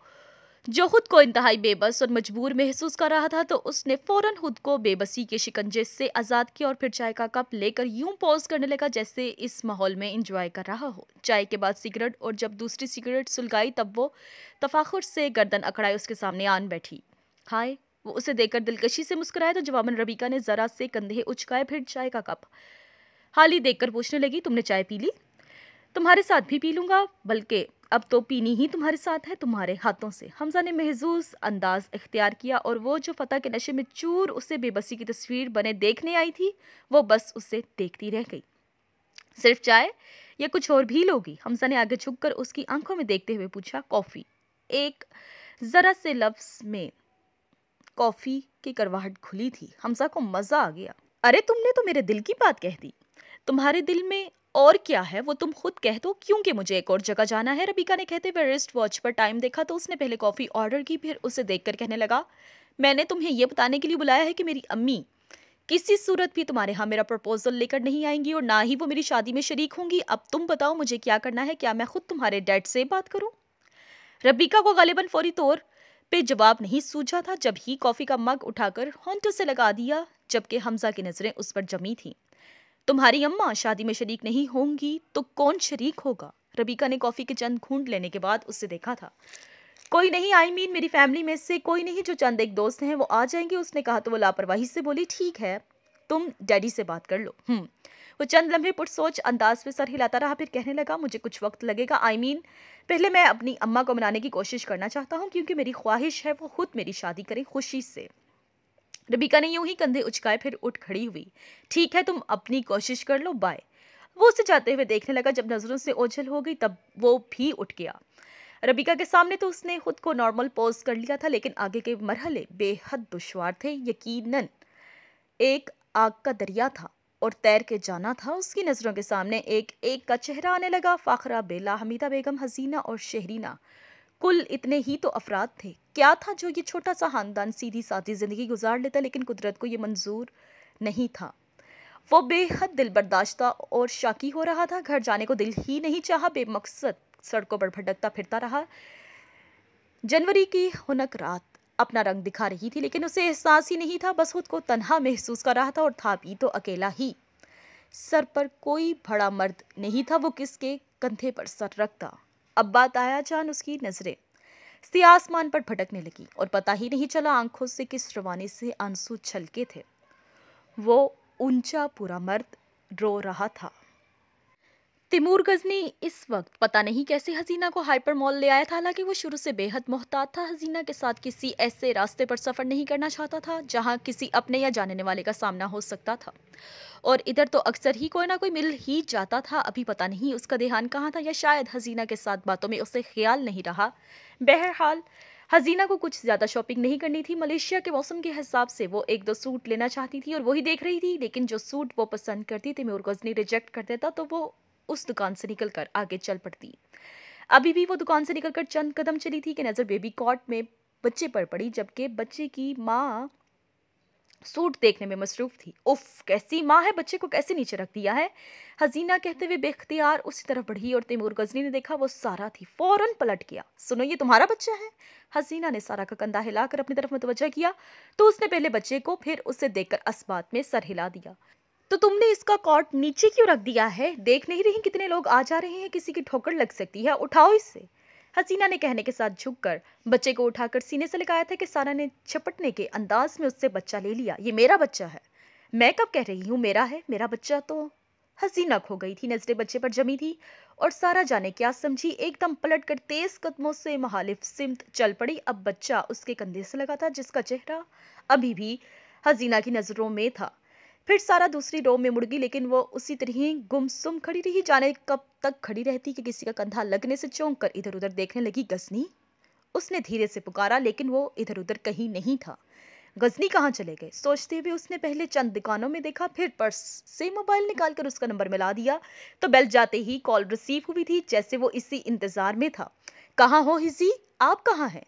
जो खुद को इंतहाई बेबस और मजबूर महसूस कर रहा था तो उसने फौरन खुद को बेबसी के शिकंजे से आज़ाद किया और फिर चाय का कप लेकर यूं पॉज करने लगा जैसे इस माहौल में इंजॉय कर रहा हो चाय के बाद सिगरेट और जब दूसरी सिगरेट सुलगाई तब वो तफाखुर से गर्दन अकड़ाई उसके सामने आन बैठी हाय वो उसे देखकर दिलकशी से मुस्कुराया तो जवाबन रबीका ने ज़रा से कंधे उचकाए फिर चाय का कप हाली देखकर पूछने लगी तुमने चाय पी ली तुम्हारे साथ भी पी लूँगा बल्कि अब तो पीनी ही तुम्हारे साथ है तुम्हारे हाथों से हमजा ने महजूस अंदाज इख्तियार किया और वो जो फतेह के नशे में चूर उसे बेबसी की तस्वीर बने देखने आई थी वो बस उसे देखती रह गई सिर्फ चाय या कुछ और भी लोगी हमजा ने आगे झुक कर उसकी आंखों में देखते हुए पूछा कॉफ़ी एक ज़रा से लफ्स में कॉफ़ी की करवाहट खुली थी हमजा को मज़ा आ गया अरे तुमने तो मेरे दिल की बात कह दी तुम्हारे दिल में और क्या है वो तुम खुद कह दो क्योंकि मुझे एक और जगह जाना है रबीका ने कहते हुए रिस्ट वॉच पर टाइम देखा तो उसने पहले कॉफ़ी ऑर्डर की फिर उसे देखकर कहने लगा मैंने तुम्हें यह बताने के लिए बुलाया है कि मेरी अम्मी किसी सूरत भी तुम्हारे यहाँ मेरा प्रपोजल लेकर नहीं आएंगी और ना ही वो मेरी शादी में शरीक होंगी अब तुम बताओ मुझे क्या करना है क्या मैं खुद तुम्हारे डैड से बात करूँ रबीका को गालिबन फौरी तौर पे जवाब नहीं सूझा था जब ही कॉफ़ी का मग उठाकर हॉन्टो से लगा दिया जबकि हमजा की नज़रें उस पर जमी थीं तुम्हारी अम्मा शादी में शरीक नहीं होंगी तो कौन शरीक होगा रबीका ने कॉफ़ी के चंद घूंट लेने के बाद उससे देखा था कोई नहीं आई I मीन mean, मेरी फैमिली में से कोई नहीं जो चंद एक दोस्त हैं वो आ जाएंगे उसने कहा तो वो लापरवाही से बोली ठीक है तुम डैडी से बात कर लो हम्म, वो चंद लम्हे पुट सोच अंदाज में सर हिलाता रहा फिर कहने लगा मुझे कुछ वक्त लगेगा आई I मीन mean, पहले मैं अपनी अम्मा को मनाने की कोशिश करना चाहता हूँ क्योंकि मेरी ख्वाहिश है वो खुद मेरी शादी करें खुशी से रबीका ने यूं ही कंधे उचकाए फिर उठ खड़ी हुई ठीक है तुम अपनी कोशिश कर लो बाय वो उसे जाते हुए देखने लगा जब नज़रों से ओझल हो गई तब वो भी उठ गया रबीका के सामने तो उसने खुद को नॉर्मल पोज कर लिया था लेकिन आगे के मरहले बेहद दुशवार थे यकीनन एक आग का दरिया था और तैर के जाना था उसकी नज़रों के सामने एक एक का चेहरा आने लगा फ़ाखरा बेला हमीदा बेगम हसीना और शहरीना कुल इतने ही तो अफराद थे क्या था जो ये छोटा सा खानदान सीधी साधी ज़िंदगी गुजार लेता लेकिन कुदरत को ये मंजूर नहीं था वो बेहद दिल बर्दाश्ता और शाकी हो रहा था घर जाने को दिल ही नहीं चाह बेमकसद सड़कों पर भटकता फिरता रहा जनवरी की हनक रात अपना रंग दिखा रही थी लेकिन उसे एहसास ही नहीं था बस खुद को तनहा महसूस कर रहा था और था भी तो अकेला ही सर पर कोई बड़ा मर्द नहीं था वो किसके कंधे पर सर रखता अब्बा ताया जान उसकी नज़रें सिया आसमान पर भटकने लगी और पता ही नहीं चला आंखों से किस रवाने से आंसू छलके थे वो ऊंचा पूरा मर्द रो रहा था तिमूर गजनी इस वक्त पता नहीं कैसे हजीना को हाइपर मॉल ले आया था हालांकि वो शुरू से बेहद मोहतात था हजीना के साथ किसी ऐसे रास्ते पर सफ़र नहीं करना चाहता था जहां किसी अपने या जानने वाले का सामना हो सकता था और इधर तो अक्सर ही कोई ना कोई मिल ही जाता था अभी पता नहीं उसका देहान कहाँ था या शायद हजीना के साथ बातों में उसे ख्याल नहीं रहा बहरहाल हजीना को कुछ ज़्यादा शॉपिंग नहीं करनी थी मलेशिया के मौसम के हिसाब से वो एक दो सूट लेना चाहती थी और वही देख रही थी लेकिन जो सूट वो पसंद करती थी मैं गजनी रिजेक्ट कर देता तो वो उस दुकान से निकलकर आगे चल पड़ती अभी भी वो दुकान से निकलकर चंद कदम चली थी कि नज़र बेबी कॉट में बच्चे पर पड़ी जबकि बच्चे की माँ सूट देखने में मसरूफ थी उफ कैसी माँ है बच्चे को कैसे नीचे रख दिया है हजीना कहते हुए बेख्तियार उसी तरफ बढ़ी और तैमूर गजनी ने देखा वो सारा थी फौरन पलट गया सुनो ये तुम्हारा बच्चा है हजीना ने सारा का कंधा हिलाकर अपनी तरफ मुतवजा किया तो उसने पहले बच्चे को फिर उसे देखकर असबात में सर हिला दिया तो तुमने इसका कॉट नीचे क्यों रख दिया है देख नहीं रही कितने लोग आ जा रहे हैं किसी की ठोकर लग सकती है उठाओ इससे हसीना ने कहने के साथ झुककर बच्चे को उठाकर सीने से लगाया था कि सारा ने छपटने के अंदाज में उससे बच्चा ले लिया ये मेरा बच्चा है मैं कब कह रही हूँ मेरा है मेरा बच्चा तो हसीना खो गई थी नजरे बच्चे पर जमी थी और सारा जाने क्या समझी एकदम पलट कर तेज कदमों से महालिफ सिमत चल पड़ी अब बच्चा उसके कंधे से लगा था जिसका चेहरा अभी भी हसीना की नज़रों में था फिर सारा दूसरी रो में मुड़ गई लेकिन वो उसी तरह ही गुमसुम खड़ी रही जाने कब तक खड़ी रहती कि किसी का कंधा लगने से चौंक कर इधर उधर देखने लगी गजनी उसने धीरे से पुकारा लेकिन वो इधर उधर कहीं नहीं था गजनी कहाँ चले गए सोचते हुए उसने पहले चंद दुकानों में देखा फिर पर्स से मोबाइल निकालकर उसका नंबर मिला दिया तो बेल जाते ही कॉल रिसीव हुई थी जैसे वो इसी इंतज़ार में था कहाँ हो हिजी आप कहाँ हैं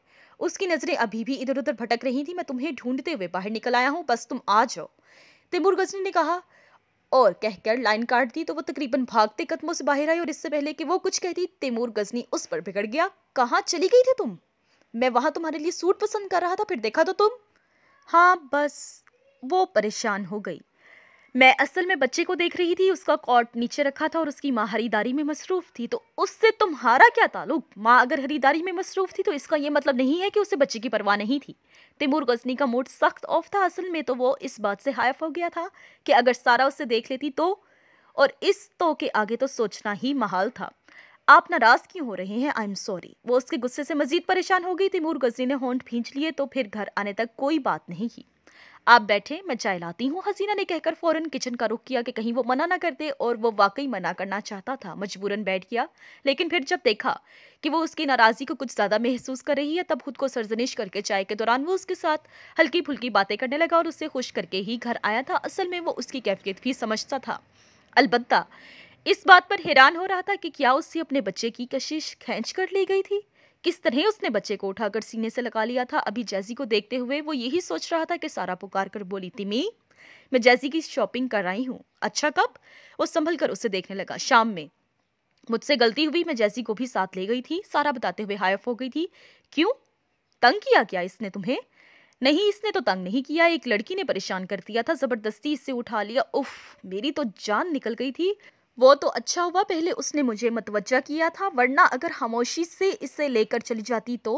उसकी नज़रें अभी भी इधर उधर भटक रही थी मैं तुम्हें ढूंढते हुए बाहर निकल आया हूँ बस तुम आ जाओ तैमूर गजनी ने कहा और कहकर लाइन काट दी तो वो तकरीबन भागते कदमों से बाहर आई और इससे पहले कि वो कुछ कहती तैमूर गजनी उस पर बिगड़ गया कहाँ चली गई थी तुम मैं वहाँ तुम्हारे लिए सूट पसंद कर रहा था फिर देखा तो तुम हाँ बस वो परेशान हो गई मैं असल में बच्चे को देख रही थी उसका कॉट नीचे रखा था और उसकी माँ हरीदारी में मसरूफ़ थी तो उससे तुम्हारा क्या ताल्लुक माँ अगर हरीदारी में मसरूफ़ थी तो इसका ये मतलब नहीं है कि उसे बच्चे की परवाह नहीं थी तिमूर गजनी का मूड सख्त ऑफ था असल में तो वो इस बात से हाइफ़ हो गया था कि अगर सारा उसे देख लेती तो और इस तो के आगे तो सोचना ही महाल था आप नाराज़ क्यों हो रहे हैं आई एम सॉरी वो उसके गुस्से से मजीद परेशान हो गई तिमूर गजनी ने होंठ फींच लिए तो फिर घर आने तक कोई बात नहीं की आप बैठे मैं चाय लाती हूँ हसीना ने कहकर फ़ौरन किचन का रुख किया कि कहीं वो मना ना कर दे और वो वाकई मना करना चाहता था मजबूरन बैठ गया लेकिन फिर जब देखा कि वो उसकी नाराज़गी को कुछ ज़्यादा महसूस कर रही है तब खुद को सरजनिश करके चाय के दौरान वो उसके साथ हल्की फुल्की बातें करने लगा और उससे खुश करके ही घर आया था असल में वो उसकी कैफियत भी समझता था अलबत्ता इस बात पर हैरान हो रहा था कि क्या उससे अपने बच्चे की कशिश खींच कर ली गई थी किस तरह उसने बच्चे को उठाकर सीने से लगा लिया था अभी जैसी को देखते हुए वो यही सोच रहा था कि सारा पुकार कर बोली तिमी मैं जैसी की शॉपिंग कर आई हूँ अच्छा कब वो संभल कर उसे देखने लगा शाम में मुझसे गलती हुई मैं जैसी को भी साथ ले गई थी सारा बताते हुए हायफ हो गई थी क्यों तंग किया क्या इसने तुम्हें नहीं इसने तो तंग नहीं किया एक लड़की ने परेशान कर दिया था जबरदस्ती इससे उठा लिया उफ मेरी तो जान निकल गई थी वो तो अच्छा हुआ पहले उसने मुझे मतवजा किया था वरना अगर खामोशी से इसे लेकर चली जाती तो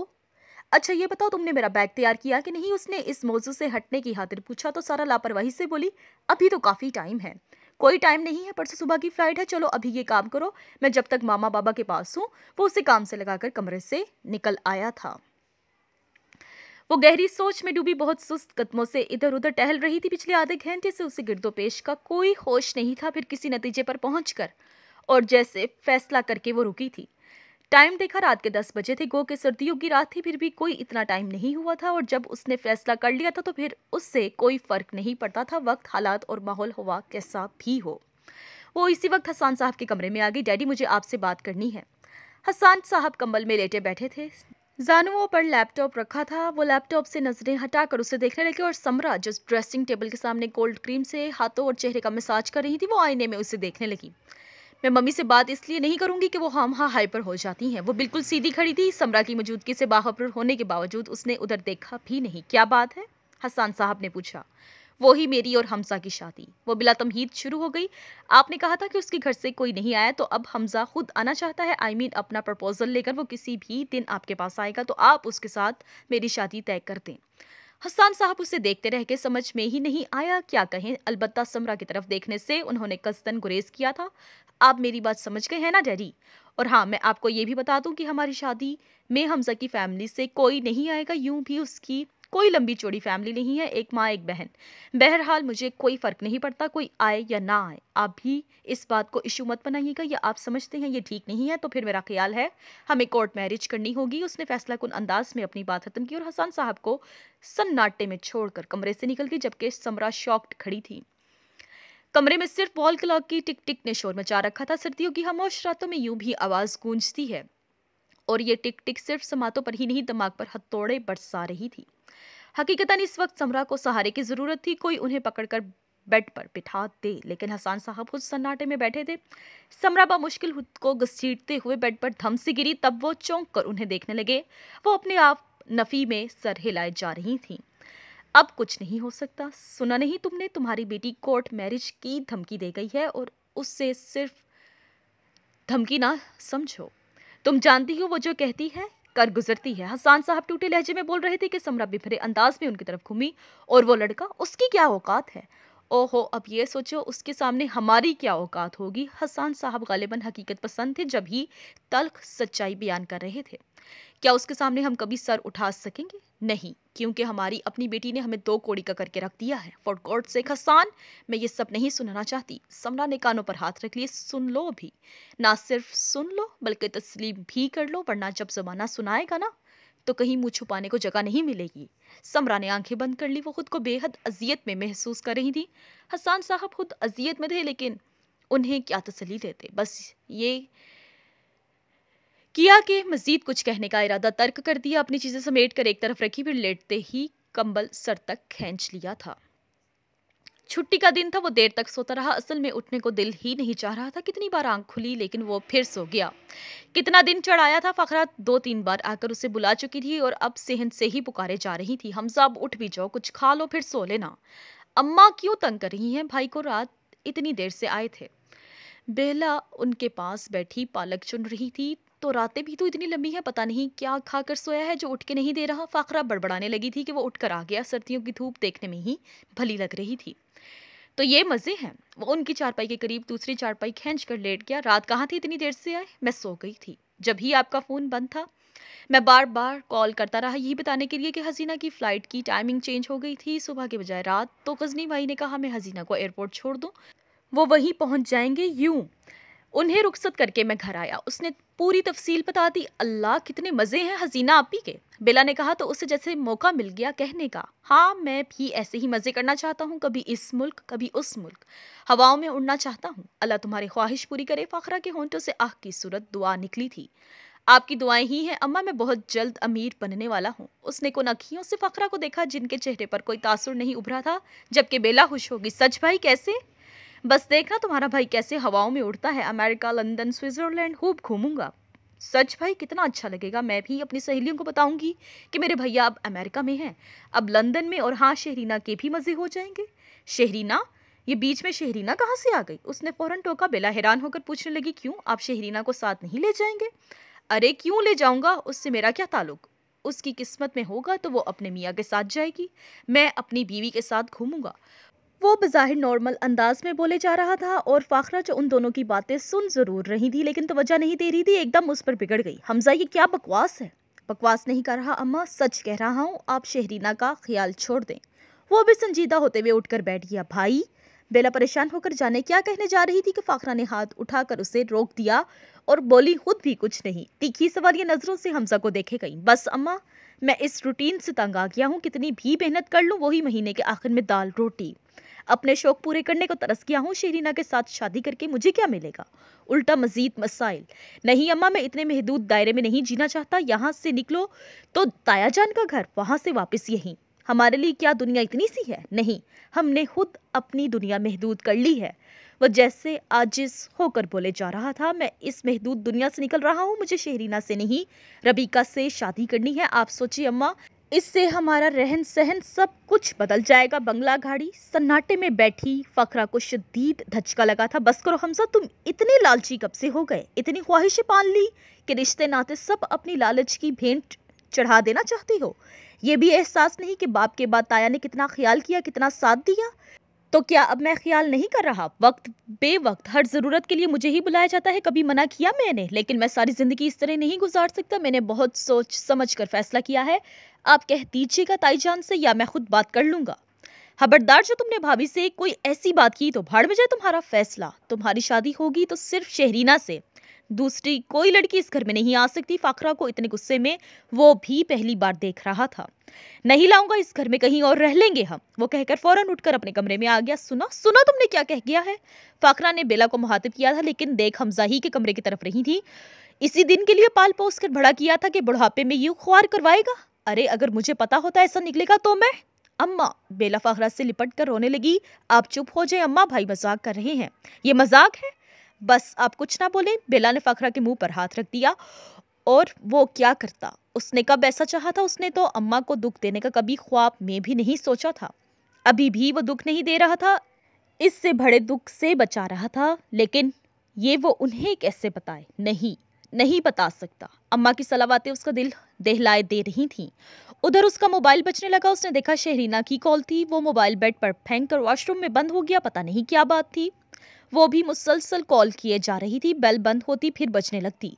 अच्छा ये बताओ तुमने मेरा बैग तैयार किया कि नहीं उसने इस मौजू से हटने की खातिर पूछा तो सारा लापरवाही से बोली अभी तो काफ़ी टाइम है कोई टाइम नहीं है परसों सुबह की फ़्लाइट है चलो अभी ये काम करो मैं जब तक मामा बाबा के पास हूँ वो उसे काम से लगाकर कमरे से निकल आया था वो गहरी सोच में डूबी बहुत सुस्त कदमों से इधर उधर टहल रही थी पिछले आधे घंटे से उसे गिरदोपेश का कोई होश नहीं था फिर किसी नतीजे पर कर और जैसे फैसला करके वो रुकी थी टाइम देखा रात के दस बजे थे गो के सर्दियों की रात थी फिर भी कोई इतना टाइम नहीं हुआ था और जब उसने फैसला कर लिया था तो फिर उससे कोई फ़र्क नहीं पड़ता था वक्त हालात और माहौल हवा कैसा भी हो वो इसी वक्त हसान साहब के कमरे में आ गई डैडी मुझे आपसे बात करनी है हसान साहब कंबल में लेटे बैठे थे जानुओं पर लैपटॉप रखा था वो लैपटॉप से नजरें हटाकर उसे देखने लगी और समरा जिस ड्रेसिंग टेबल के सामने कोल्ड क्रीम से हाथों और चेहरे का मसाज कर रही थी वो आईने में उसे देखने लगी मैं मम्मी से बात इसलिए नहीं करूंगी कि वो हम हाँ हाइपर हो जाती हैं वो बिल्कुल सीधी खड़ी थी समरा की मौजूदगी से बाहर होने के बावजूद उसने उधर देखा भी नहीं क्या बात है हसान साहब ने पूछा वो ही मेरी और हमज़ा की शादी वो बिला तमहीद शुरू हो गई आपने कहा था कि उसके घर से कोई नहीं आया तो अब हमज़ा खुद आना चाहता है आई मीन अपना प्रपोज़ल लेकर वो किसी भी दिन आपके पास आएगा तो आप उसके साथ मेरी शादी तय कर दें हसन साहब उसे देखते रह के समझ में ही नहीं आया क्या कहें अलबत्ता समरा की तरफ देखने से उन्होंने कसदन गुरेज किया था आप मेरी बात समझ गए हैं ना डैडी और हाँ मैं आपको ये भी बता दूं कि हमारी शादी में हमजा की फैमिली से कोई नहीं आएगा यूं भी उसकी कोई लंबी चौड़ी फैमिली नहीं है एक माँ एक बहन बहरहाल मुझे कोई फ़र्क नहीं पड़ता कोई आए या ना आए आप भी इस बात को इशू मत बनाइएगा या आप समझते हैं ये ठीक नहीं है तो फिर मेरा ख्याल है हमें कोर्ट मैरिज करनी होगी उसने फैसला कुन अंदाज में अपनी बात खत्म की और हसन साहब को सन्नाटे में छोड़कर कमरे से निकल गई जबकि समरा शॉक्ड खड़ी थी कमरे में सिर्फ वॉल क्लॉक की टिक टिक ने शोर मचा रखा था सर्दियों की खामोश रातों में यूं भी आवाज़ गूंजती है और ये टिक टिक सिर्फ समातों पर ही नहीं दिमाग पर हथौड़े बरसा रही थी हकीकता इस वक्त समरा को सहारे की ज़रूरत थी कोई उन्हें पकड़कर बेड पर बिठा दे लेकिन हसान साहब खुद सन्नाटे में बैठे थे समरा मुश्किल को घसीटते हुए बेड पर धमसी गिरी तब वो चौंक कर उन्हें देखने लगे वो अपने आप नफ़ी में सर हिलाए जा रही थी अब कुछ नहीं हो सकता सुना नहीं तुमने तुम्हारी बेटी कोर्ट मैरिज की धमकी दे गई है और उससे सिर्फ धमकी ना समझो तुम जानती हो वो जो कहती है कर गुजरती है हसान साहब टूटे लहजे में बोल रहे थे कि समरा बिफरे अंदाज में उनकी तरफ घूमी और वो लड़का उसकी क्या औकात है ओहो अब ये सोचो उसके सामने हमारी क्या औकात होगी हसान साहब गालिबा हकीकत पसंद थे जब ही तल्ख सच्चाई बयान कर रहे थे क्या उसके सामने हम कभी सर उठा सकेंगे नहीं क्योंकि हमारी अपनी बेटी ने हमें दो कोड़ी का करके रख दिया है फॉर गॉड से खसान मैं ये सब नहीं सुनना चाहती समरा ने कानों पर हाथ रख लिए सुन लो भी ना सिर्फ सुन लो बल्कि तस्लीम भी कर लो वरना जब ज़माना सुनाएगा ना तो कहीं मुँह छुपाने को जगह नहीं मिलेगी समरा ने आंखें बंद कर ली वो खुद को बेहद अजियत में महसूस कर रही थी हसान साहब खुद अजियत में थे लेकिन उन्हें क्या तसली देते बस ये किया के मजीद कुछ कहने का इरादा तर्क कर दिया अपनी चीज़ें समेट कर एक तरफ रखी फिर लेटते ही कंबल सर तक खींच लिया था छुट्टी का दिन था वो देर तक सोता रहा असल में उठने को दिल ही नहीं चाह रहा था कितनी बार आंख खुली लेकिन वो फिर सो गया कितना दिन चढ़ाया था फखरा दो तीन बार आकर उसे बुला चुकी थी और अब सेहन से ही पुकारे जा रही थी हमजा अब उठ भी जाओ कुछ खा लो फिर सो लेना अम्मा क्यों तंग कर रही हैं भाई को रात इतनी देर से आए थे बेला उनके पास बैठी पालक चुन रही थी तो रातें भी तो इतनी लंबी है पता नहीं क्या खाकर सोया है जो उठ के नहीं दे रहा फाखरा बड़बड़ाने लगी थी कि वो उठकर आ गया सर्दियों की धूप देखने में ही भली लग रही थी तो ये मज़े हैं वो उनकी चारपाई के करीब दूसरी चारपाई खींच कर लेट गया रात कहाँ थी इतनी देर से आए मैं सो गई थी जब ही आपका फ़ोन बंद था मैं बार बार कॉल करता रहा यही बताने के लिए कि हसीना की फ़्लाइट की टाइमिंग चेंज हो गई थी सुबह के बजाय रात तो गजनी भाई ने कहा मैं हसीना को एयरपोर्ट छोड़ दूँ वो वहीं पहुँच जाएंगे यूँ उन्हें रुखसत करके मैं घर आया उसने पूरी तफसील बता दी अल्लाह कितने मज़े हैं हसीना आपी के बेला ने कहा तो उसे जैसे मौका मिल गया कहने का हाँ मैं भी ऐसे ही मज़े करना चाहता हूँ कभी इस मुल्क कभी उस मुल्क हवाओं में उड़ना चाहता हूँ अल्लाह तुम्हारी ख्वाहिश पूरी करे फ़ाखरा के होंटों से आह की सूरत दुआ निकली थी आपकी दुआएं ही हैं अम्मा मैं बहुत जल्द अमीर बनने वाला हूँ उसने को नखियों से फ़खरा को देखा जिनके चेहरे पर कोई तासुर नहीं उभरा था जबकि बेला खुश होगी सच भाई कैसे बस देखना तुम्हारा भाई कैसे हवाओं में उड़ता है अमेरिका लंदन स्विट्जरलैंड खूब घूमूंगा सच भाई कितना अच्छा लगेगा मैं भी अपनी सहेलियों को बताऊंगी कि मेरे भैया अब अमेरिका में हैं अब लंदन में और हाँ शहरीना के भी मज़े हो जाएंगे शहरीना ये बीच में शहरीना कहाँ से आ गई उसने फ़ौरन टोका बेला हैरान होकर पूछने लगी क्यों आप शहरीना को साथ नहीं ले जाएंगे अरे क्यों ले जाऊंगा उससे मेरा क्या ताल्लुक उसकी किस्मत में होगा तो वो अपने मियाँ के साथ जाएगी मैं अपनी बीवी के साथ घूमूंगा वो बज़ाहिर नॉर्मल अंदाज में बोले जा रहा था और फाखरा जो उन दोनों की बातें सुन ज़रूर रही थी लेकिन तोज्जा नहीं दे रही थी एकदम उस पर बिगड़ गई हमज़ा ये क्या बकवास है बकवास नहीं कर रहा अम्मा सच कह रहा हूँ आप शहरीना का ख्याल छोड़ दें वो भी संजीदा होते हुए उठकर बैठ गया भाई बेला परेशान होकर जाने क्या कहने जा रही थी कि फाखरा ने हाथ उठाकर उसे रोक दिया और बोली खुद भी कुछ नहीं तीखी ये नज़रों से हमजा को देखे गई बस अम्मा मैं इस रूटीन से तंग आ गया हूँ कितनी भी मेहनत कर लूँ वही महीने के आखिर में दाल रोटी अपने शौक पूरे करने को तरस गया हूँ शेरीना के साथ शादी करके मुझे क्या मिलेगा उल्टा मजीद मसाइल नहीं अम्मा मैं इतने महदूद दायरे में नहीं जीना चाहता यहाँ से निकलो तो ताया जान का घर वहाँ से वापस यहीं हमारे लिए क्या दुनिया इतनी सी है नहीं हमने खुद अपनी दुनिया महदूद कर ली है वह जैसे आज होकर बोले जा रहा था मैं इस महदूद दुनिया से निकल रहा हूँ मुझे शहरीना से नहीं रबीका से शादी करनी है आप सोचिए अम्मा इससे हमारा रहन सहन सब कुछ बदल जाएगा बंगला घाड़ी सन्नाटे में बैठी फकरा को शदीद धचका लगा था बस करो हमजा तुम इतने लालची कब से हो गए इतनी ख्वाहिशें पाल ली कि रिश्ते नाते सब अपनी लालच की भेंट चढ़ा देना चाहती हो ये भी एहसास नहीं कि बाप के बाद ताया ने कितना ख्याल किया कितना साथ दिया तो क्या अब मैं ख्याल नहीं कर रहा वक्त बे वक्त हर ज़रूरत के लिए मुझे ही बुलाया जाता है कभी मना किया मैंने लेकिन मैं सारी ज़िंदगी इस तरह नहीं गुजार सकता मैंने बहुत सोच समझ कर फैसला किया है आप कह दीजिएगा ताईजान से या मैं खुद बात कर लूँगा खबरदार जो तुमने भाभी से कोई ऐसी बात की तो भाड़ में जाए तुम्हारा फैसला तुम्हारी शादी होगी तो सिर्फ शहरीना से दूसरी कोई लड़की इस घर में नहीं आ सकती फाखरा को इतने गुस्से में वो भी पहली बार देख रहा था नहीं लाऊंगा इस घर में कहीं और रह लेंगे हम वो कहकर फौरन उठकर अपने कमरे में आ गया सुना सुना तुमने क्या कह गया है फाखरा ने बेला को मुहातिब किया था लेकिन देख हमजा ही के कमरे की तरफ रही थी इसी दिन के लिए पाल पोस कर भड़ा किया था कि बुढ़ापे में यू खुआर करवाएगा अरे अगर मुझे पता होता ऐसा निकलेगा तो मैं अम्मा बेला फाखरा से लिपट कर रोने लगी आप चुप हो जाए अम्मा भाई मजाक कर रहे हैं ये मजाक है बस आप कुछ ना बोले बेला ने फ़खरा के मुंह पर हाथ रख दिया और वो क्या करता उसने कब ऐसा चाहा था उसने तो अम्मा को दुख देने का कभी ख्वाब में भी नहीं सोचा था अभी भी वो दुख नहीं दे रहा था इससे बड़े दुख से बचा रहा था लेकिन ये वो उन्हें कैसे बताए नहीं नहीं बता सकता अम्मा की सलावाते उसका दिल दहलाए दे रही थी उधर उसका मोबाइल बचने लगा उसने देखा शहरीना की कॉल थी वो मोबाइल बेड पर फेंक कर वॉशरूम में बंद हो गया पता नहीं क्या बात थी वो भी मुसलसल कॉल किए जा रही थी बेल बंद होती फिर बजने लगती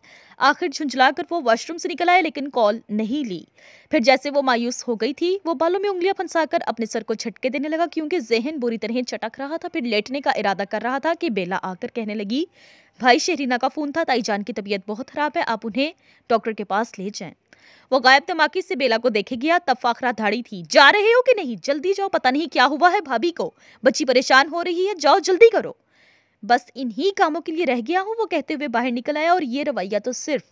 आखिर झुंझलाकर वो वॉशरूम से निकल आए लेकिन कॉल नहीं ली फिर जैसे वो मायूस हो गई थी वो बालों में उंगलियां फंसाकर अपने सर को झटके देने लगा क्योंकि जहन बुरी तरह चटक रहा था फिर लेटने का इरादा कर रहा था कि बेला आकर कहने लगी भाई शहरीना का फ़ोन था ताईजान की तबीयत बहुत ख़राब है आप उन्हें डॉक्टर के पास ले जाए वो गायब धमाकी से बेला को देखे गया तब फाखरा धाड़ी थी जा रहे हो कि नहीं जल्दी जाओ पता नहीं क्या हुआ है भाभी को बच्ची परेशान हो रही है जाओ जल्दी करो बस इन्हीं कामों के लिए रह गया हूँ वो कहते हुए बाहर निकल आया और ये रवैया तो सिर्फ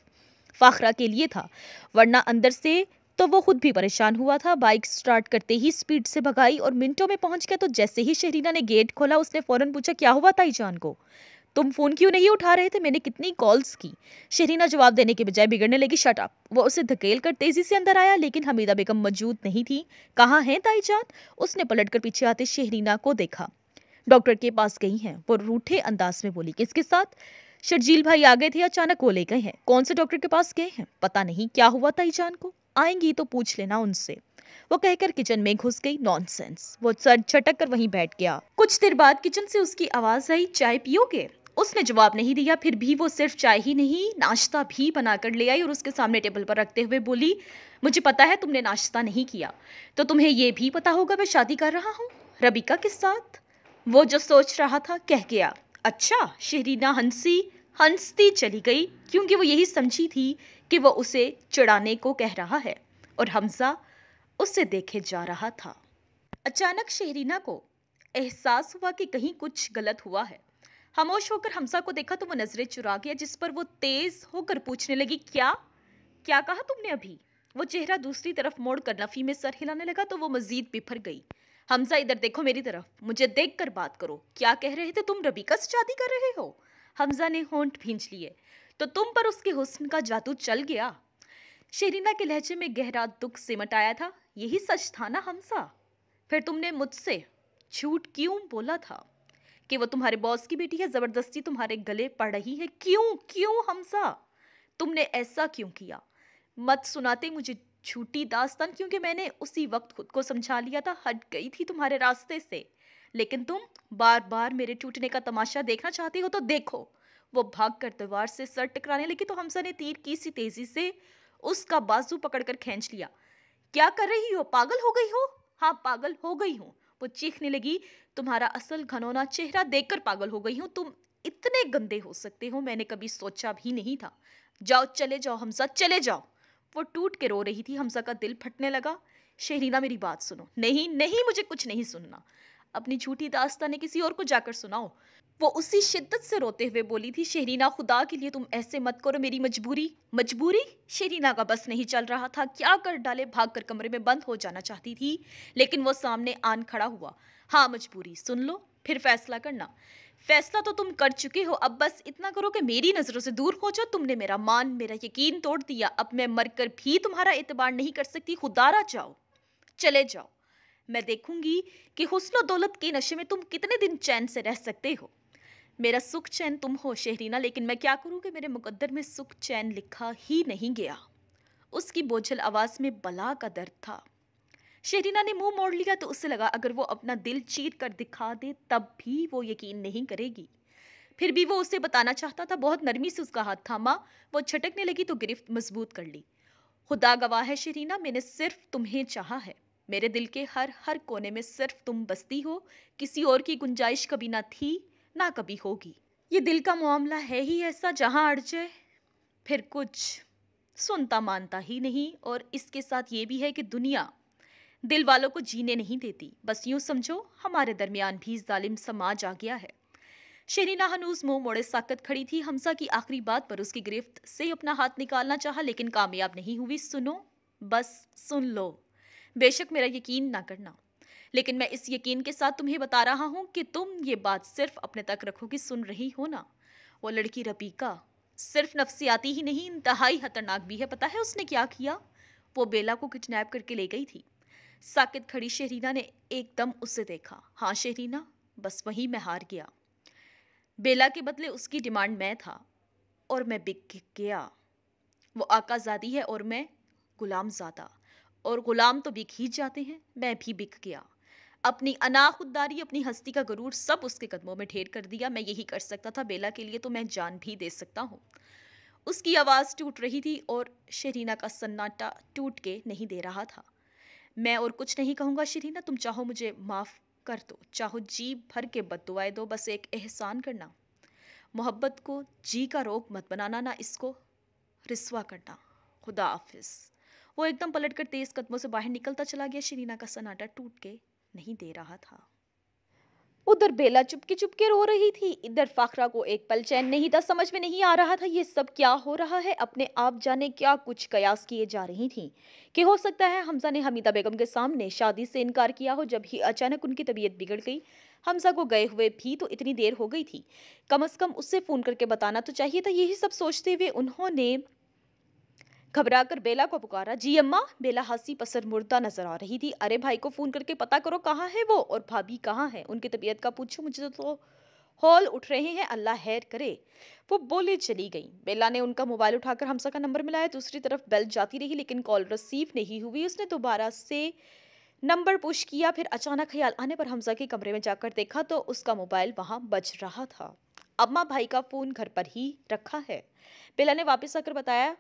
फाखरा के लिए था वरना अंदर से तो वो खुद भी परेशान हुआ था बाइक स्टार्ट करते ही स्पीड से भगाई और मिनटों में पहुंच गया तो जैसे ही शहरीना ने गेट खोला उसने फ़ौरन पूछा क्या हुआ ताईजान को तुम फ़ोन क्यों नहीं उठा रहे थे मैंने कितनी कॉल्स की शहरीना जवाब देने के बजाय बिगड़ने लगी शट अप वो उसे धकेल कर तेज़ी से अंदर आया लेकिन हमीदा बेगम मौजूद नहीं थी कहाँ हैं ताईजान उसने पलटकर पीछे आते शहरीना को देखा डॉक्टर के पास गई हैं वो रूठे अंदाज में बोली किसके साथ शर्जील भाई आ गए थे अचानक वो ले गए हैं कौन से डॉक्टर के पास गए हैं पता नहीं क्या हुआ ईजान को आएंगी तो पूछ लेना उनसे वो कहकर किचन में घुस गई नॉनसेंस वो सर छटक कर वहीं बैठ गया कुछ देर बाद किचन से उसकी आवाज आई चाय पियोगे उसने जवाब नहीं दिया फिर भी वो सिर्फ चाय ही नहीं नाश्ता भी बनाकर ले आई और उसके सामने टेबल पर रखते हुए बोली मुझे पता है तुमने नाश्ता नहीं किया तो तुम्हें ये भी पता होगा मैं शादी कर रहा हूँ रबिका के साथ वो जो सोच रहा था कह गया अच्छा शहरीना हंसी हंसती चली गई क्योंकि वो यही समझी थी कि वो उसे चिड़ाने को कह रहा है और हमजा उसे देखे जा रहा था अचानक शहरीना को एहसास हुआ कि कहीं कुछ गलत हुआ है खामोश होकर हमजा को देखा तो वो नज़रें चुरा गया जिस पर वो तेज़ होकर पूछने लगी क्या क्या कहा तुमने अभी वो चेहरा दूसरी तरफ मोड़ कर नफ़ी में सर हिलाने लगा तो वो मज़ीद बिफर गई हमजा इधर देखो मेरी तरफ मुझे देख कर बात करो क्या कह रहे थे तुम रबीका से शादी कर रहे हो हमजा ने होंठ भींच लिए तो तुम पर उसके हुस्न का जादू चल गया शेरीना के लहजे में गहरा दुख सिमट आया था यही सच था ना हमसा फिर तुमने मुझसे झूठ क्यों बोला था कि वो तुम्हारे बॉस की बेटी है ज़बरदस्ती तुम्हारे गले पड़ रही है क्यों क्यों हमसा तुमने ऐसा क्यों किया मत सुनाते मुझे छूटी दास्तान क्योंकि मैंने उसी वक्त खुद को समझा लिया था हट गई थी तुम्हारे रास्ते से लेकिन तुम बार बार मेरे टूटने का तमाशा देखना चाहती हो तो देखो वो भाग कर दीवार से सर टकराने लगी तो हमसा ने तीर की सी तेजी से उसका बाजू पकड़कर खींच लिया क्या कर रही हो पागल हो गई हो हाँ पागल हो गई हूँ वो चीखने लगी तुम्हारा असल घनौना चेहरा देखकर पागल हो गई हूँ तुम इतने गंदे हो सकते हो मैंने कभी सोचा भी नहीं था जाओ चले जाओ हमसा चले जाओ वो टूट के रो रही थी हमजा का दिल फटने लगा शहरीना मेरी बात सुनो नहीं नहीं मुझे कुछ नहीं सुनना अपनी झूठी दास्तानें किसी और को जाकर सुनाओ वो उसी शिद्दत से रोते हुए बोली थी शहरीना खुदा के लिए तुम ऐसे मत करो मेरी मजबूरी मजबूरी शहरीना का बस नहीं चल रहा था क्या कर डाले भाग कर कमरे में बंद हो जाना चाहती थी लेकिन वो सामने आन खड़ा हुआ हाँ मजबूरी सुन लो फिर फैसला करना फैसला तो तुम कर चुके हो अब बस इतना करो कि मेरी नज़रों से दूर हो जाओ तुमने मेरा मान मेरा यकीन तोड़ दिया अब मैं मरकर भी तुम्हारा एतबार नहीं कर सकती खुदारा जाओ चले जाओ मैं देखूंगी कि हुसन दौलत के नशे में तुम कितने दिन चैन से रह सकते हो मेरा सुख चैन तुम हो शहरीना लेकिन मैं क्या करूँ कि मेरे मुकद्दर में सुख चैन लिखा ही नहीं गया उसकी बोझल आवाज़ में बला का दर्द था शेरीना ने मुंह मोड़ लिया तो उसे लगा अगर वो अपना दिल चीर कर दिखा दे तब भी वो यकीन नहीं करेगी फिर भी वो उसे बताना चाहता था बहुत नरमी से उसका हाथ थामा वो छटकने लगी तो गिरफ्त मजबूत कर ली खुदा गवाह है शेरिना मैंने सिर्फ तुम्हें चाहा है मेरे दिल के हर हर कोने में सिर्फ तुम बसती हो किसी और की गुंजाइश कभी ना थी ना कभी होगी ये दिल का मामला है ही ऐसा जहाँ अड़ जाए फिर कुछ सुनता मानता ही नहीं और इसके साथ ये भी है कि दुनिया दिल वालों को जीने नहीं देती बस यूं समझो हमारे दरमियान भी जालिम समाज आ गया है शरीना हनूज मुंह मोड़े साकत खड़ी थी हमसा की आखिरी बात पर उसकी गिरफ्त से अपना हाथ निकालना चाहा लेकिन कामयाब नहीं हुई सुनो बस सुन लो बेशक मेरा यकीन ना करना लेकिन मैं इस यकीन के साथ तुम्हें बता रहा हूँ कि तुम ये बात सिर्फ अपने तक रखो कि सुन रही हो ना वो लड़की रबीका सिर्फ नफसियाती ही नहीं इंतहाई खतरनाक भी है पता है उसने क्या किया वो बेला को किडनैप करके ले गई थी साकित खड़ी शहरीना ने एकदम उसे देखा हाँ शहरीना बस वहीं मैं हार गया बेला के बदले उसकी डिमांड मैं था और मैं बिक गया वो आकाजादी है और मैं गुलाम ज़्यादा और गुलाम तो बिक ही जाते हैं मैं भी बिक गया अपनी अना खुददारी अपनी हस्ती का गरूर सब उसके कदमों में ढेर कर दिया मैं यही कर सकता था बेला के लिए तो मैं जान भी दे सकता हूँ उसकी आवाज़ टूट रही थी और शरीना का सन्नाटा टूट के नहीं दे रहा था मैं और कुछ नहीं कहूँगा शरीना तुम चाहो मुझे माफ़ कर दो चाहो जी भर के बदुआएं दो बस एक एहसान करना मोहब्बत को जी का रोग मत बनाना ना इसको रिसवा करना खुदा हाफिज वो एकदम पलट कर तेज़ कदमों से बाहर निकलता चला गया शरीना का सन्नाटा टूट के नहीं दे रहा था उधर बेला चुपके चुपके रो रही थी इधर फाखरा को एक पल चैन नहीं था समझ में नहीं आ रहा था ये सब क्या हो रहा है अपने आप जाने क्या कुछ कयास किए जा रही थी कि हो सकता है हमजा ने हमीदा बेगम के सामने शादी से इनकार किया हो जब ही अचानक उनकी तबीयत बिगड़ गई हमजा को गए हुए भी तो इतनी देर हो गई थी कम अज़ कम उससे फ़ोन करके बताना तो चाहिए था यही सब सोचते हुए उन्होंने घबराकर बेला को पुकारा जी अम्मा बेला हंसी पसर मुर्दा नजर आ रही थी अरे भाई को फ़ोन करके पता करो कहाँ है वो और भाभी कहाँ है उनकी तबीयत का पूछो मुझे तो हॉल उठ रहे हैं अल्लाह हैर करे वो बोले चली गई बेला ने उनका मोबाइल उठाकर हमसा का नंबर मिलाया दूसरी तरफ बेल जाती रही लेकिन कॉल रिसीव नहीं हुई उसने दोबारा से नंबर पुश किया फिर अचानक ख्याल आने पर हमजा के कमरे में जाकर देखा तो उसका मोबाइल वहाँ बज रहा था अम्मा भाई का फ़ोन घर पर ही रखा है बेला ने वापस आकर बताया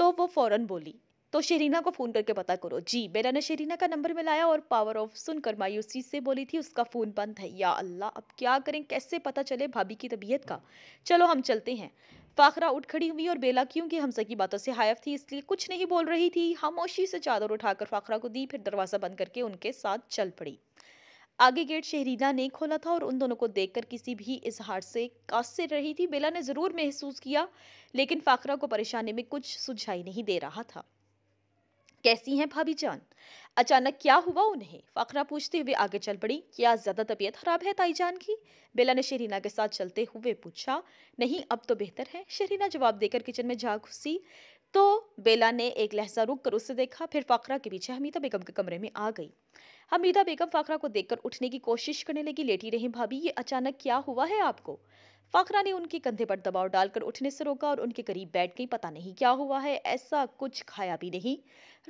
तो वो फ़ौरन बोली तो शेरीना को फ़ोन करके पता करो जी बेरा ने शेरीना का नंबर मिलाया और पावर ऑफ सुनकर मायूसी से बोली थी उसका फ़ोन बंद है या अल्लाह अब क्या करें कैसे पता चले भाभी की तबीयत का चलो हम चलते हैं फाखरा उठ खड़ी हुई और बेला क्योंकि हमसे की बातों से हायफ थी इसलिए कुछ नहीं बोल रही थी हमोशी से चादर उठाकर फाखरा को दी फिर दरवाज़ा बंद करके उनके साथ चल पड़ी आगे गेट शहरीदा ने खोला था और उन दोनों को देखकर किसी भी इजहार से कासिर रही थी बेला ने ज़रूर महसूस किया लेकिन फाखरा को परेशानी में कुछ सुझाई नहीं दे रहा था कैसी हैं भाभी जान अचानक क्या हुआ उन्हें फकरा पूछते हुए आगे चल पड़ी क्या ज़्यादा तबीयत ख़राब है ताई जान की बेला ने शहरीना के साथ चलते हुए पूछा नहीं अब तो बेहतर है शहरीना जवाब देकर किचन में जा घुसी तो बेला ने एक लहजा रुक कर उससे देखा फिर फाखरा के पीछे हमीदा बेगम के कमरे में आ गई हमीदा बेगम फाखरा को देखकर उठने की कोशिश करने लगी लेटी रही भाभी ये अचानक क्या हुआ है आपको फाखरा ने उनके कंधे पर दबाव डालकर उठने से रोका और उनके करीब बैठ गई पता नहीं क्या हुआ है ऐसा कुछ खाया भी नहीं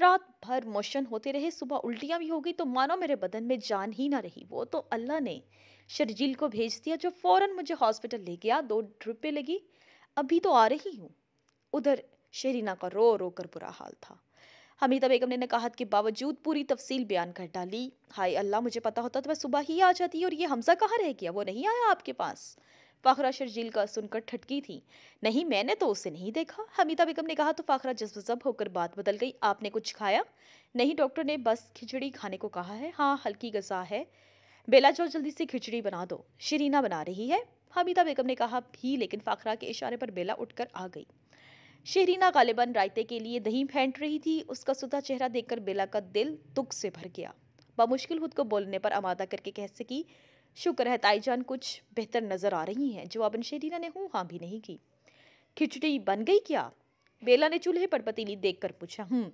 रात भर मोशन होते रहे सुबह उल्टियाँ भी हो गई तो मानो मेरे बदन में जान ही ना रही वो तो अल्लाह ने शर्जील को भेज दिया जो फ़ौरन मुझे हॉस्पिटल ले गया दो ड्रिपे लगी अभी तो आ रही हूँ उधर शेरीना का रो रो कर बुरा हाल था हमीदा बेगम ने नकाहत के बावजूद पूरी तफसील बयान कर डाली हाय अल्लाह मुझे पता होता तो मैं सुबह ही आ जाती और ये हमजा कहाँ रह गया वो नहीं आया आपके पास फ़ाखरा शर्जील का सुनकर ठटकी थी नहीं मैंने तो उसे नहीं देखा हमीदा बेगम ने कहा तो फ़ाखरा जज्बजब होकर बात बदल गई आपने कुछ खाया नहीं डॉक्टर ने बस खिचड़ी खाने को कहा है हाँ हल्की गजा है बेला जो जल्दी से खिचड़ी बना दो शरीना बना रही है हमीदा बेगम ने कहा भी लेकिन फ़ाखरा के इशारे पर बेला उठकर आ गई शेरीना गालिबन रायते के लिए दही फेंट रही थी उसका सुधा चेहरा देखकर बेला का दिल दुख से भर गया बामुश्किल खुद को बोलने पर आमादा करके कह सकी शुक्र है ताईजान कुछ बेहतर नज़र आ रही हैं अपन शेरीना ने हूँ हाँ भी नहीं की खिचड़ी बन गई क्या बेला ने चूल्हे पर पतीली देख कर पूछा हूँ हम्म।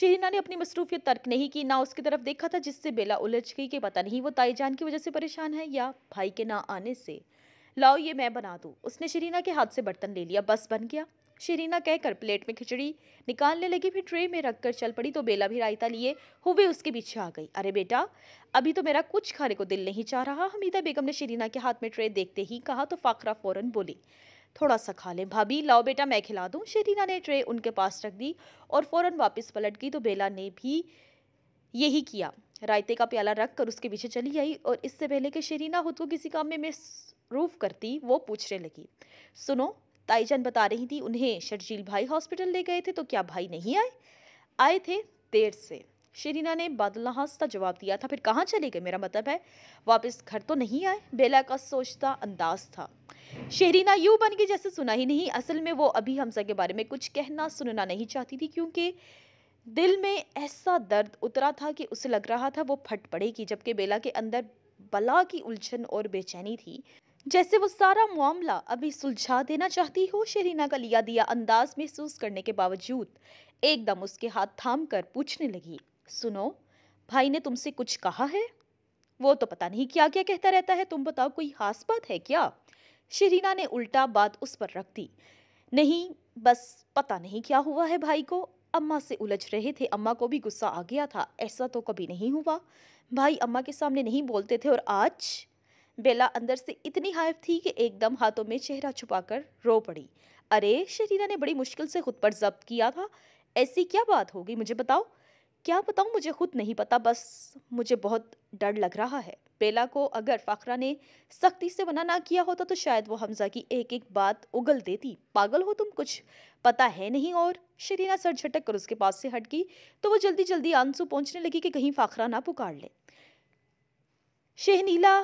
शेरीना ने अपनी मसरूफियत तर्क नहीं की ना उसकी तरफ देखा था जिससे बेला उलझ गई कि पता नहीं वो ताईजान की वजह से परेशान है या भाई के ना आने से लाओ ये मैं बना दूँ उसने शरीना के हाथ से बर्तन ले लिया बस बन गया शरीना कहकर प्लेट में खिचड़ी निकालने लगी फिर ट्रे में रखकर चल पड़ी तो बेला भी रायता लिए हुए उसके पीछे आ गई अरे बेटा अभी तो मेरा कुछ खाने को दिल नहीं चाह रहा हमीदा बेगम ने शरीना के हाथ में ट्रे देखते ही कहा तो फाखरा फौरन बोली थोड़ा सा खा लें भाभी लाओ बेटा मैं खिला दूँ शरीना ने ट्रे उनके पास रख दी और फ़ौरन वापस पलट गई तो बेला ने भी यही किया रायते का प्याला रख कर उसके पीछे चली आई और इससे पहले कि शरीना खुद को किसी काम में रूफ करती वो पूछने लगी सुनो ताईजान बता रही थी उन्हें शर्जील भाई हॉस्पिटल ले गए थे तो क्या भाई नहीं आए आए थे देर से शरीना ने बादल हंसता जवाब दिया था फिर कहाँ चले गए मेरा मतलब है वापस घर तो नहीं आए बेला का सोचता अंदाज था शेरीना यू बन के जैसे सुना ही नहीं असल में वो अभी हमसा के बारे में कुछ कहना सुनना नहीं चाहती थी क्योंकि दिल में ऐसा दर्द उतरा था कि उसे लग रहा था वो फट पड़ेगी जबकि बेला के अंदर बला की उलझन और बेचैनी थी जैसे वो सारा मामला अभी सुलझा देना चाहती हो शरीना का लिया दिया अंदाज महसूस करने के बावजूद एकदम उसके हाथ थाम कर पूछने लगी सुनो भाई ने तुमसे कुछ कहा है वो तो पता नहीं क्या क्या कहता रहता है तुम बताओ कोई खास बात है क्या शरीना ने उल्टा बात उस पर रख दी नहीं बस पता नहीं क्या हुआ है भाई को अम्मा से उलझ रहे थे अम्मा को भी गुस्सा आ गया था ऐसा तो कभी नहीं हुआ भाई अम्मा के सामने नहीं बोलते थे और आज बेला अंदर से इतनी हाइफ थी कि एकदम हाथों में चेहरा छुपाकर रो पड़ी अरे शरीना ने बड़ी मुश्किल से खुद पर जब्त किया था ऐसी क्या बात होगी मुझे बताओ क्या बताऊँ मुझे खुद नहीं पता बस मुझे बहुत डर लग रहा है बेला को अगर फाखरा ने सख्ती से मना ना किया होता तो शायद वो हमज़ा की एक एक बात उगल देती पागल हो तुम कुछ पता है नहीं और शरीना सर झटक कर उसके पास से हट गई तो वो जल्दी जल्दी आंसू पहुंचने लगी कि कहीं फ़ाखरा ना पुकार ले शहनीला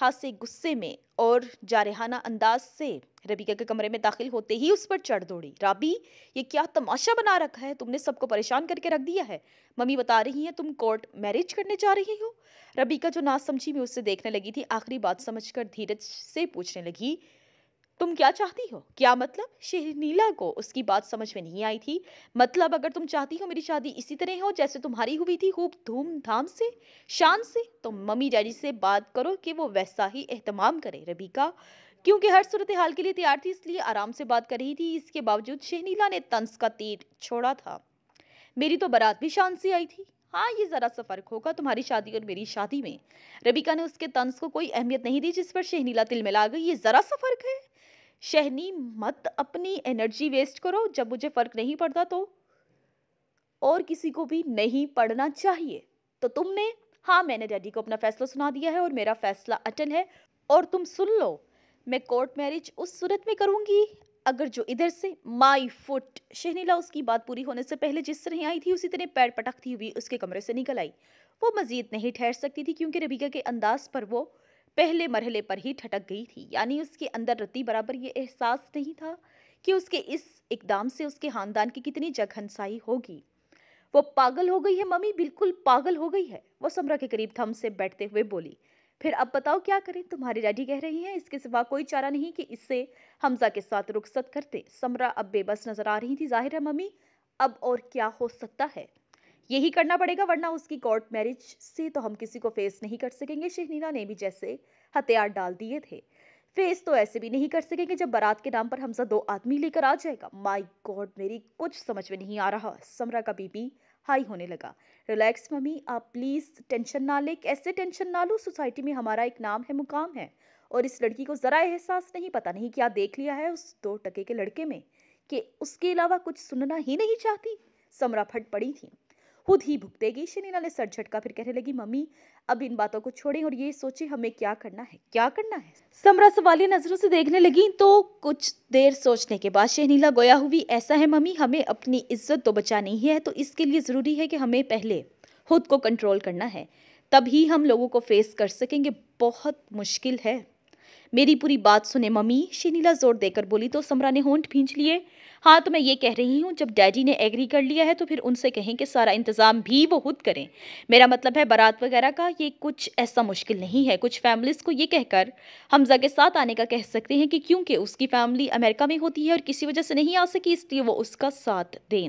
खासे गुस्से में और जारहाना अंदाज से रबीका के कमरे में दाखिल होते ही उस पर चढ़ दौड़ी राबी ये क्या तमाशा बना रखा है तुमने सबको परेशान करके रख दिया है मम्मी बता रही हैं तुम कोर्ट मैरिज करने जा रही हो रबीका जो ना समझी में उससे देखने लगी थी आखिरी बात समझकर धीरज से पूछने लगी तुम क्या चाहती हो क्या मतलब शहनीला को उसकी बात समझ में नहीं आई थी मतलब अगर तुम चाहती हो मेरी शादी इसी तरह हो जैसे तुम्हारी हुई थी खूब धूमधाम से शान से तो मम्मी डैडी से बात करो कि वो वैसा ही एहतमाम करे रबीका क्योंकि हर सूरत हाल के लिए तैयार थी इसलिए आराम से बात कर रही थी इसके बावजूद शहनीला ने तंस का तीर छोड़ा था मेरी तो बारात भी शान से आई थी हाँ ये ज़रा सा फ़र्क होगा तुम्हारी शादी और मेरी शादी में रबिका ने उसके तंस को कोई अहमियत नहीं दी जिस पर शहनीला तिल मिला गई ये ज़रा सा फ़र्क है शहनी मत अपनी एनर्जी वेस्ट करो जब मुझे फ़र्क नहीं पड़ता तो और किसी को भी नहीं पढ़ना चाहिए तो तुमने हाँ मैंने डैडी को अपना फैसला सुना दिया है और मेरा फैसला अटल है और तुम सुन लो मैं कोर्ट मैरिज उस सूरत में करूँगी अगर जो इधर से माई फुट शहनीला उसकी बात पूरी होने से पहले जिस तरह आई थी उसी तरह पैर पटकती हुई उसके कमरे से निकल आई वो मजीद नहीं ठहर सकती थी क्योंकि रबीका के अंदाज पर वो पहले मरहले पर ही ठटक गई थी यानी उसके अंदर रति बराबर ये एहसास नहीं था कि उसके इस इकदाम से उसके खानदान की कितनी जघनसाई होगी वो पागल हो गई है मम्मी बिल्कुल पागल हो गई है वो समरा के करीब थम से बैठते हुए बोली फिर अब बताओ क्या करें तुम्हारी डैडी कह रही हैं इसके सिवा कोई चारा नहीं कि इससे हमजा के साथ रुखसत करते समरा अब बेबस नजर आ रही थी जाहिर है मम्मी अब और क्या हो सकता है यही करना पड़ेगा वरना उसकी कोर्ट मैरिज से तो हम किसी को फेस नहीं कर सकेंगे शहनीना ने भी जैसे हथियार डाल दिए थे फेस तो ऐसे भी नहीं कर सकेंगे जब बारात के नाम पर हमसा दो आदमी लेकर आ जाएगा माय गॉड मेरी कुछ समझ में नहीं आ रहा समरा का बीबी हाई होने लगा रिलैक्स मम्मी आप प्लीज़ टेंशन ना ले कैसे टेंशन ना लो सोसाइटी में हमारा एक नाम है मुकाम है और इस लड़की को ज़रा एहसास नहीं पता नहीं क्या देख लिया है उस दो टके के लड़के में कि उसके अलावा कुछ सुनना ही नहीं चाहती समरा फट पड़ी थी खुद ही भुगतेगी शनीला ने सर झटका फिर कहने लगी मम्मी अब इन बातों को छोड़ें और ये सोचे हमें क्या करना है क्या करना है समरा सवाली नजरों से देखने लगी तो कुछ देर सोचने के बाद शहनीला गोया हुई ऐसा है मम्मी हमें अपनी इज्जत तो बचानी है तो इसके लिए ज़रूरी है कि हमें पहले खुद को कंट्रोल करना है तभी हम लोगों को फेस कर सकेंगे बहुत मुश्किल है मेरी पूरी बात सुने मम्मी शीनीला जोर देकर बोली तो समरा ने होंठ भींच लिए हाँ तो मैं ये कह रही हूँ जब डैडी ने एग्री कर लिया है तो फिर उनसे कहें कि सारा इंतज़ाम भी वो खुद करें मेरा मतलब है बारात वगैरह का ये कुछ ऐसा मुश्किल नहीं है कुछ फैमिलीज़ को ये कहकर हमजा के साथ आने का कह सकते हैं कि क्योंकि उसकी फैमिली अमेरिका में होती है और किसी वजह से नहीं आ सकी इसलिए वो उसका साथ दें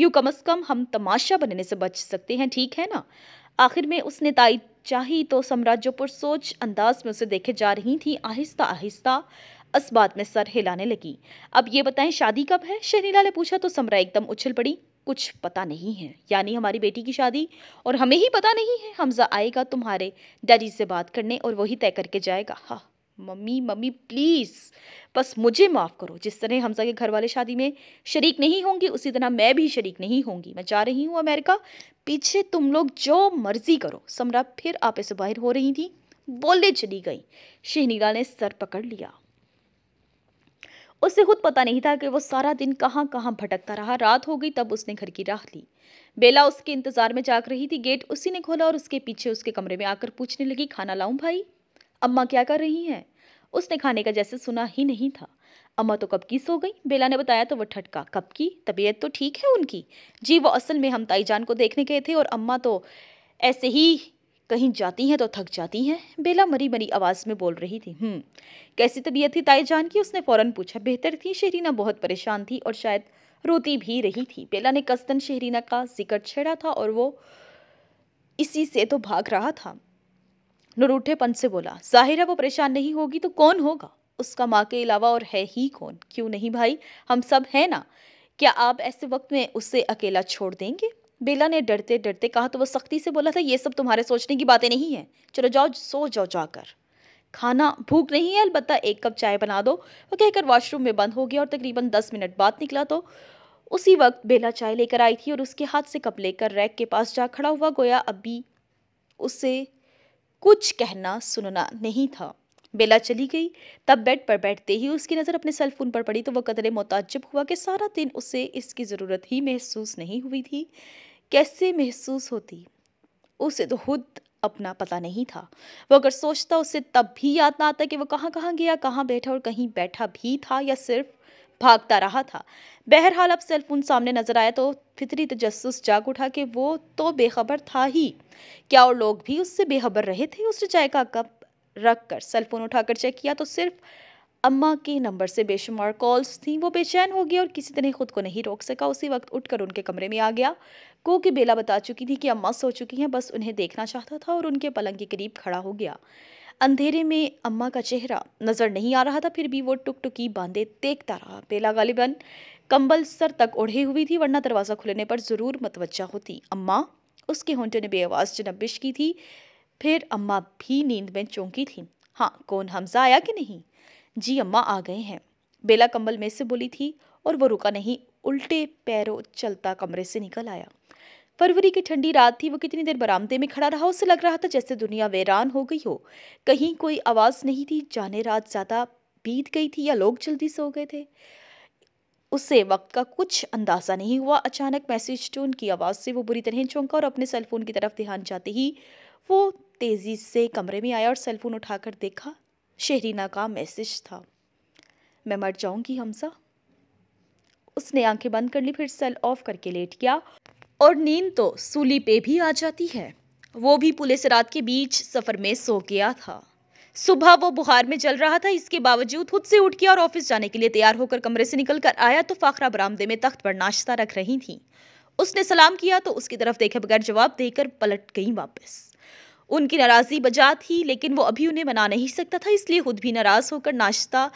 यूँ कम अज़ कम हम तमाशा बनने से बच सकते हैं ठीक है ना आखिर में उसने ताई चाही तो साम्राज्य पर सोच अंदाज में उसे देखे जा रही थी आहिस्ता आहिस्ता इस बात में सर हिलाने लगी अब ये बताएं शादी कब है शनीला ने पूछा तो समरा एकदम उछल पड़ी कुछ पता नहीं है यानी हमारी बेटी की शादी और हमें ही पता नहीं है हमजा आएगा तुम्हारे डैडी से बात करने और वही तय करके जाएगा हाँ मम्मी मम्मी प्लीज़ बस मुझे माफ़ करो जिस तरह हमजा के घर वाले शादी में शरीक नहीं होंगी उसी तरह मैं भी शरीक नहीं होंगी मैं जा रही हूँ अमेरिका पीछे तुम लोग जो मर्जी करो समरा फिर आपे से बाहर हो रही थी बोले चली गई शहनिगा ने सर पकड़ लिया उसे खुद पता नहीं था कि वो सारा दिन कहाँ कहाँ भटकता रहा रात हो गई तब उसने घर की राह ली बेला उसके इंतजार में जाग रही थी गेट उसी ने खोला और उसके पीछे उसके कमरे में आकर पूछने लगी खाना लाऊं भाई अम्मा क्या कर रही हैं उसने खाने का जैसे सुना ही नहीं था अम्मा तो कब की सो गई बेला ने बताया तो वह ठटका कब की तबीयत तो ठीक है उनकी जी वो असल में हम ताई जान को देखने गए थे और अम्मा तो ऐसे ही कहीं जाती हैं तो थक जाती हैं बेला मरी मरी आवाज़ में बोल रही थी हम्म कैसी तबीयत थी ताई जान की उसने फ़ौरन पूछा बेहतर थी शहरीना बहुत परेशान थी और शायद रोती भी रही थी बेला ने कस्तन शहरीना का जिक्र छेड़ा था और वो इसी से तो भाग रहा था नरूठेपन से बोला जाहिर है वो परेशान नहीं होगी तो कौन होगा उसका माँ के अलावा और है ही कौन क्यों नहीं भाई हम सब हैं ना क्या आप ऐसे वक्त में उसे अकेला छोड़ देंगे बेला ने डरते डरते कहा तो वह सख्ती से बोला था ये सब तुम्हारे सोचने की बातें नहीं हैं चलो जाओ सो जाओ जाकर खाना भूख नहीं है अलबत्त एक कप चाय बना दो वह कहकर वॉशरूम में बंद हो गया और तकरीबन दस मिनट बाद निकला तो उसी वक्त बेला चाय लेकर आई थी और उसके हाथ से कप लेकर रैक के पास जा खड़ा हुआ गोया अभी उसे कुछ कहना सुनना नहीं था बेला चली गई तब बेड पर बैठते ही उसकी नज़र अपने सेल फोन पर पड़ी तो वह कदरे मुताजब हुआ कि सारा दिन उसे इसकी ज़रूरत ही महसूस नहीं हुई थी कैसे महसूस होती उसे तो खुद अपना पता नहीं था वो अगर सोचता उसे तब भी याद ना आता कि वो कहाँ कहाँ गया कहाँ बैठा और कहीं बैठा भी था या सिर्फ भागता रहा था बहरहाल अब सेलफोन सामने नजर आया तो फितरी तजस्स जाग उठा कि वो तो बेखबर था ही क्या और लोग भी उससे बेखबर रहे थे उस चाय का रख कर सेल फ़ोन उठाकर चेक किया तो सिर्फ अम्मा के नंबर से बेशुमार कॉल्स थी वो बेचैन हो गया और किसी तरह खुद को नहीं रोक सका उसी वक्त उठकर उनके कमरे में आ गया को कि बेला बता चुकी थी कि अम्मा सो चुकी हैं बस उन्हें देखना चाहता था और उनके पलंग के करीब खड़ा हो गया अंधेरे में अम्मा का चेहरा नज़र नहीं आ रहा था फिर भी वो टुकटुकी बांधे देखता रहा बेला गालिबन कंबल सर तक ओढ़े हुई थी वरना दरवाज़ा खुलने पर ज़रूर मतवजा होती अम्मा उसके होंटे ने बेआवाज़ जनबिश की थी फिर अम्मा भी नींद में चौंकी थी हाँ कौन हमजा आया कि नहीं जी अम्मा आ गए हैं बेला कंबल में से बोली थी और वो रुका नहीं उल्टे पैरों चलता कमरे से निकल आया फरवरी की ठंडी रात थी वो कितनी देर बरामदे में खड़ा रहा उसे लग रहा था जैसे दुनिया वेरान हो गई हो कहीं कोई आवाज़ नहीं थी जाने रात ज़्यादा बीत गई थी या लोग जल्दी सो गए थे उससे वक्त का कुछ अंदाज़ा नहीं हुआ अचानक मैसेज टोन की आवाज़ से वो बुरी तरह चौंका और अपने सेलफोन की तरफ ध्यान जाते ही वो तेज़ी से कमरे में आया और सेलफोन उठाकर देखा शहरीना का मैसेज था मैं मर जाऊंगी हमसा उसने आंखें बंद कर ली फिर सेल ऑफ करके लेट गया और नींद तो सूली पे भी आ जाती है वो भी पुलिस रात के बीच सफ़र में सो गया था सुबह वो बुखार में चल रहा था इसके बावजूद खुद से उठ गया और ऑफिस जाने के लिए तैयार होकर कमरे से निकल कर आया तो फाखरा बरामदे में तख्त पर नाश्ता रख रही थी उसने सलाम किया तो उसकी तरफ देखे बगैर जवाब देकर पलट गई वापस उनकी नाराज़गी बजा थी लेकिन वो अभी उन्हें मना नहीं सकता था इसलिए खुद भी नाराज़ होकर नाश्ता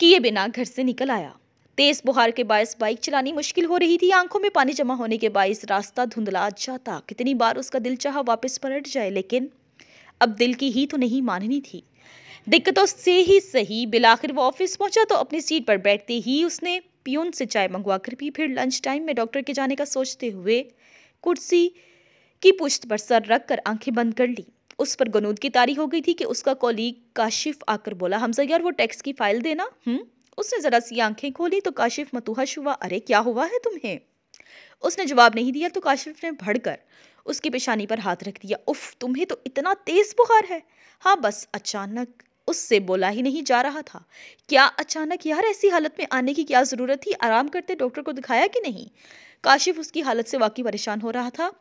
किए बिना घर से निकल आया तेज़ बुहार के बायस बाइक चलानी मुश्किल हो रही थी आंखों में पानी जमा होने के बायस रास्ता धुंधला जाता कितनी बार उसका दिल चाह वापस पलट जाए लेकिन अब दिल की ही तो नहीं माननी थी दिक्कतों से ही सही बिलाखिर वो ऑफिस पहुंचा तो अपनी सीट पर बैठते ही उसने पियून से चाय मंगवा कर पी फिर लंच टाइम में डॉक्टर के जाने का सोचते हुए कुर्सी की पुश्त पर सर रख कर आंखें बंद कर ली उस पर गनूद की तारी हो गई थी कि उसका कॉलीग काशिफ आकर बोला हमसे यार वो टैक्स की फाइल देना हम्म उसने ज़रा सी आंखें खोली तो काशिफ मतूहश हुआ अरे क्या हुआ है तुम्हें उसने जवाब नहीं दिया तो काशिफ ने भड़कर उसकी पेशानी पर हाथ रख दिया उफ तुम्हें तो इतना तेज़ बुखार है हाँ बस अचानक उससे बोला ही नहीं जा रहा था क्या अचानक यार ऐसी हालत में आने की क्या ज़रूरत थी आराम करते डॉक्टर को दिखाया कि नहीं काशिफ उसकी हालत से वाकई परेशान हो रहा था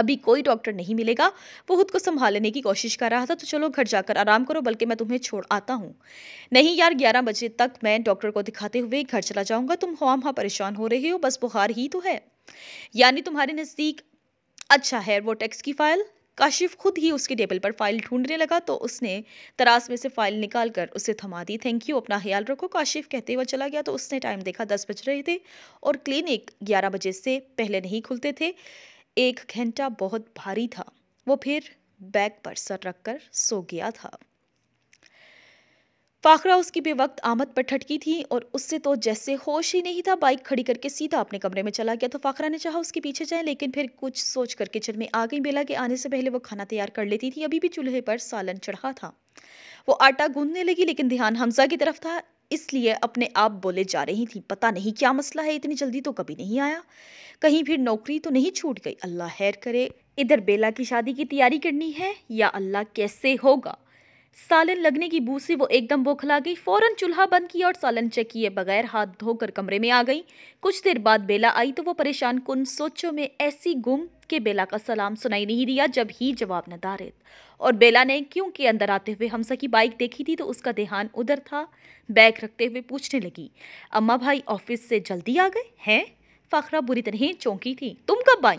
अभी कोई डॉक्टर नहीं मिलेगा वो खुद को संभालने की कोशिश कर रहा था तो चलो घर जाकर आराम करो बल्कि मैं तुम्हें छोड़ आता हूँ नहीं यार ग्यारह बजे तक मैं डॉक्टर को दिखाते हुए घर चला जाऊँगा तुम हम हाँ, हाँ परेशान हो रहे हो बस बुखार ही तो है यानी तुम्हारे नज़दीक अच्छा है वो टैक्स की फ़ाइल काशिफ खुद ही उसके टेबल पर फाइल ढूंढने लगा तो उसने तरास में से फाइल निकाल कर उसे थमा दी थैंक यू अपना ख्याल रखो काशिफ कहते हुए चला गया तो उसने टाइम देखा दस बज रहे थे और क्लिनिक ग्यारह बजे से पहले नहीं खुलते थे एक घंटा बहुत भारी था वो फिर बैग पर सर रखकर सो गया था फाखरा उसकी बेवक्त आमद पर ठटकी थी और उससे तो जैसे होश ही नहीं था बाइक खड़ी करके सीधा अपने कमरे में चला गया तो फाखरा ने चाहा उसके पीछे जाए लेकिन फिर कुछ सोच कर किचन में आ गई बेला के आने से पहले वो खाना तैयार कर लेती थी अभी भी चूल्हे पर सालन चढ़ा था वो आटा गूंदने लगी लेकिन ध्यान हमजा की तरफ था इसलिए अपने आप बोले जा रही थी पता नहीं क्या मसला है इतनी जल्दी तो कभी नहीं आया कहीं फिर नौकरी तो नहीं छूट गई अल्लाह हैर करे इधर बेला की शादी की तैयारी करनी है या अल्लाह कैसे होगा सालन लगने की बू से वो एकदम बौखला गई फौरन चूल्हा बंद किया और सालन चेक किए बगैर हाथ धोकर कमरे में आ गई कुछ देर बाद बेला आई तो वो परेशान कुन सोचों में ऐसी गुम के बेला का सलाम सुनाई नहीं दिया जब ही जवाब न और बेला ने क्योंकि अंदर आते हुए हमसा की बाइक देखी थी तो उसका देहान उधर था बैग रखते हुए पूछने लगी अम्मा भाई ऑफिस से जल्दी आ गए हैं फाखरा बुरी तरह चौंकी थी तुम कब आई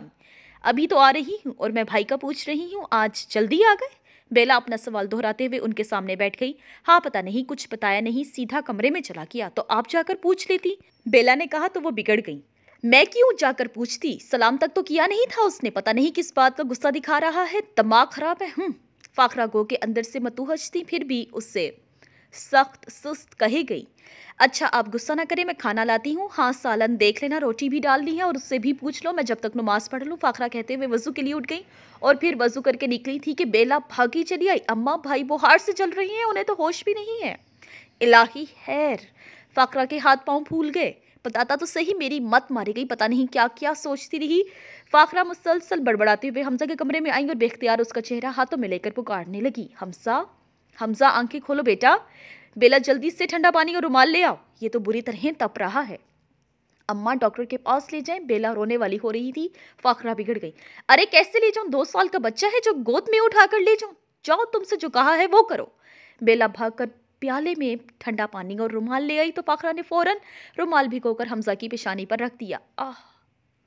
अभी तो आ रही हूँ और मैं भाई का पूछ रही हूँ आज जल्दी आ गए बेला अपना सवाल दोहराते हुए उनके सामने बैठ गई हाँ पता नहीं कुछ बताया नहीं सीधा कमरे में चला गया तो आप जाकर पूछ लेती बेला ने कहा तो वो बिगड़ गई मैं क्यों जाकर पूछती सलाम तक तो किया नहीं था उसने पता नहीं किस बात का गुस्सा दिखा रहा है दिमाग खराब है हूँ हम्म। फाखरा गो के अंदर से मतूहज थी फिर भी उससे सख्त सुस्त कही गई अच्छा आप गुस्सा ना करें मैं खाना लाती हूँ हाँ सालन देख लेना रोटी भी डालनी है और उससे भी पूछ लो मैं जब तक नमाज पढ़ लूँ फाखरा कहते हुए वजू के लिए उठ गई और फिर वजू करके निकली थी कि बेला भागी चली आई अम्मा भाई बुहार से चल रही हैं उन्हें तो होश भी नहीं है इलाही हैर फाखरा के हाथ पाँव फूल गए बताता तो सही मेरी मत मारी गई पता नहीं क्या क्या सोचती रही फाखरा मुसलसल बड़बड़ाते हुए हमजा के कमरे में आई और बेख्तियार उसका चेहरा हाथों में लेकर पुकारने लगी हमसा हमजा आंखें खोलो बेटा बेला जल्दी से ठंडा पानी और रुमाल ले आओ ये तो बुरी तरह तप रहा है अम्मा डॉक्टर के पास ले जाएं बेला रोने वाली हो रही थी फाखरा बिगड़ गई अरे कैसे ले जाऊं दो साल का बच्चा है जो गोद में उठा कर ले जाऊं जाओ तुमसे जो कहा है वो करो बेला भागकर प्याले में ठंडा पानी और रुमाल ले आई तो फाखरा ने फौरन रुमाल भिगोकर हमजा की पेशानी पर रख दिया आह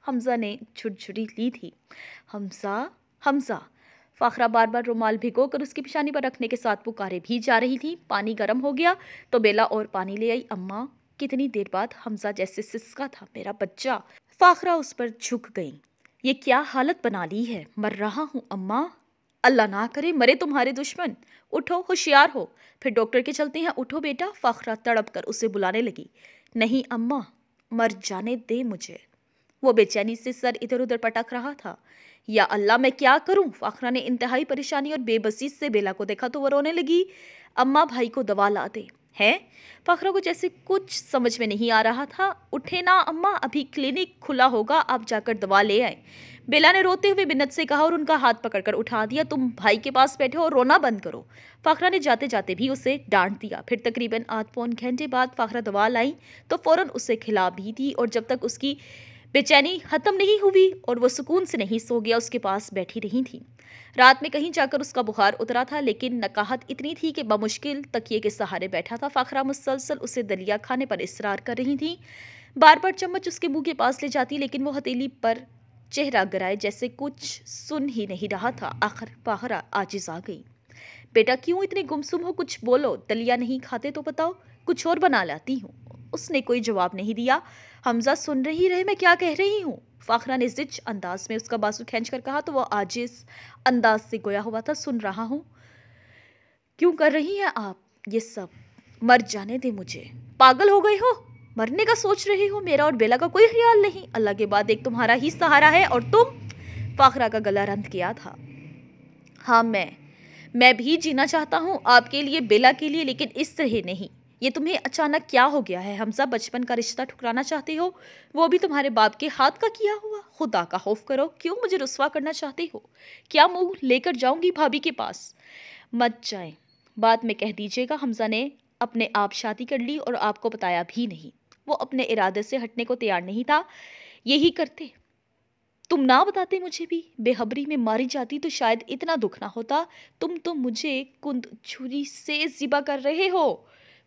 हमजा ने छुटछुरी ली थी हमजा हमजा फाखरा बार बार रुमाल भिगो कर उसकी पिशानी पर रखने के साथ पुकारे भी जा रही थी पानी गर्म हो गया तो बेला और पानी ले आई अम्मा कितनी देर बाद हमजा जैसे सिसका था मेरा बच्चा फाखरा उस पर झुक गई ये क्या हालत बना ली है मर रहा हूँ अम्मा अल्लाह ना करे मरे तुम्हारे दुश्मन उठो होशियार हो फिर डॉक्टर के चलते हैं उठो बेटा फाखरा तड़प कर उसे बुलाने लगी नहीं अम्मा मर जाने दे मुझे वो बेचैनी से सर इधर उधर पटक रहा था या अल्लाह मैं क्या करूं फाखरा ने इंतहाई परेशानी और बेबसी से बेला को देखा तो वह रोने लगी अम्मा भाई को दवा ला दे हैं फाखरा को जैसे कुछ समझ में नहीं आ रहा था उठे ना अम्मा अभी क्लिनिक खुला होगा आप जाकर दवा ले आए बेला ने रोते हुए मिन्नत से कहा और उनका हाथ पकड़कर उठा दिया तुम भाई के पास बैठे और रोना बंद करो फाखरा ने जाते जाते भी उसे डांट दिया फिर तकरीबन आध पौन घंटे बाद फाखरा दवा लाई तो फ़ौरन उसे खिला भी दी और जब तक उसकी बेचैनी ख़त्म नहीं हुई और वो सुकून से नहीं सो गया उसके पास बैठी रही थी रात में कहीं जाकर उसका बुखार उतरा था लेकिन नकाहत इतनी थी कि बमुश्किल तकिए के सहारे बैठा था फाखरा मुसलसल उसे दलिया खाने पर इसरार कर रही थी बार बार चम्मच उसके मुंह के पास ले जाती लेकिन वो हथेली पर चेहरा गराए जैसे कुछ सुन ही नहीं रहा था आखिर फाखरा आजिज आ गई बेटा क्यों इतने गुमसुम हो कुछ बोलो दलिया नहीं खाते तो बताओ कुछ और बना लाती हूँ उसने कोई जवाब नहीं दिया हमजा सुन रही रहे मैं क्या कह रही हूँ फ़ाखरा ने जिच अंदाज में उसका बासु खींच कर कहा तो वह आजिस अंदाज से गोया हुआ था सुन रहा हूँ क्यों कर रही हैं आप ये सब मर जाने दे मुझे पागल हो गई हो मरने का सोच रही हो मेरा और बेला का कोई ख्याल नहीं अल्लाह के बाद एक तुम्हारा ही सहारा है और तुम फ़ाखरा का गला रंध किया था हाँ मैं मैं भी जीना चाहता हूँ आपके लिए बेला के लिए लेकिन इस तरह नहीं ये तुम्हें अचानक क्या हो गया है हमजा बचपन का रिश्ता ठुकराना चाहती हो वो भी तुम्हारे बाप के हाथ का किया हुआ खुदा का खौफ करो क्यों मुझे रसवा करना चाहती हो क्या मुँह लेकर जाऊँगी भाभी के पास मत जाए बाद में कह दीजिएगा हमजा ने अपने आप शादी कर ली और आपको बताया भी नहीं वो अपने इरादे से हटने को तैयार नहीं था यही करते तुम ना बताते मुझे भी बेहबरी में मारी जाती तो शायद इतना दुख ना होता तुम तो मुझे कुंद छुरी से जिबा कर रहे हो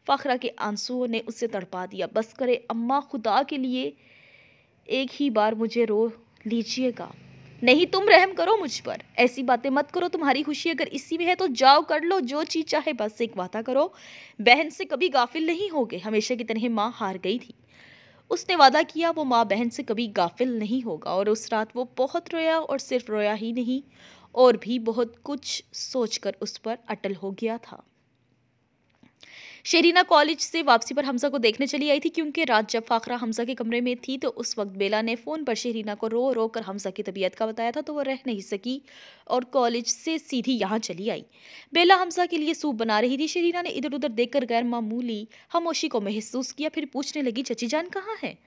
फ़खरा के आंसुओं ने उसे तड़पा दिया बस करे अम्मा खुदा के लिए एक ही बार मुझे रो लीजिएगा नहीं तुम रहम करो मुझ पर ऐसी बातें मत करो तुम्हारी खुशी अगर इसी में है तो जाओ कर लो जो चीज़ चाहे बस एक वादा करो बहन से कभी गाफिल नहीं होगे हमेशा की तरह माँ हार गई थी उसने वादा किया वो माँ बहन से कभी गाफिल नहीं होगा और उस रात वो बहुत रोया और सिर्फ रोया ही नहीं और भी बहुत कुछ सोचकर उस पर अटल हो गया था शेरीना कॉलेज से वापसी पर हमसा को देखने चली आई थी क्योंकि रात जब फाखरा हमसा के कमरे में थी तो उस वक्त बेला ने फ़ोन पर शेरीना को रो रो कर हमसा की तबीयत का बताया था तो वह रह नहीं सकी और कॉलेज से सीधी यहाँ चली आई बेला हमसा के लिए सूप बना रही थी शेरीना ने इधर उधर देखकर गैर मामूली खामोशी को महसूस किया फिर पूछने लगी चची जान कहाँ है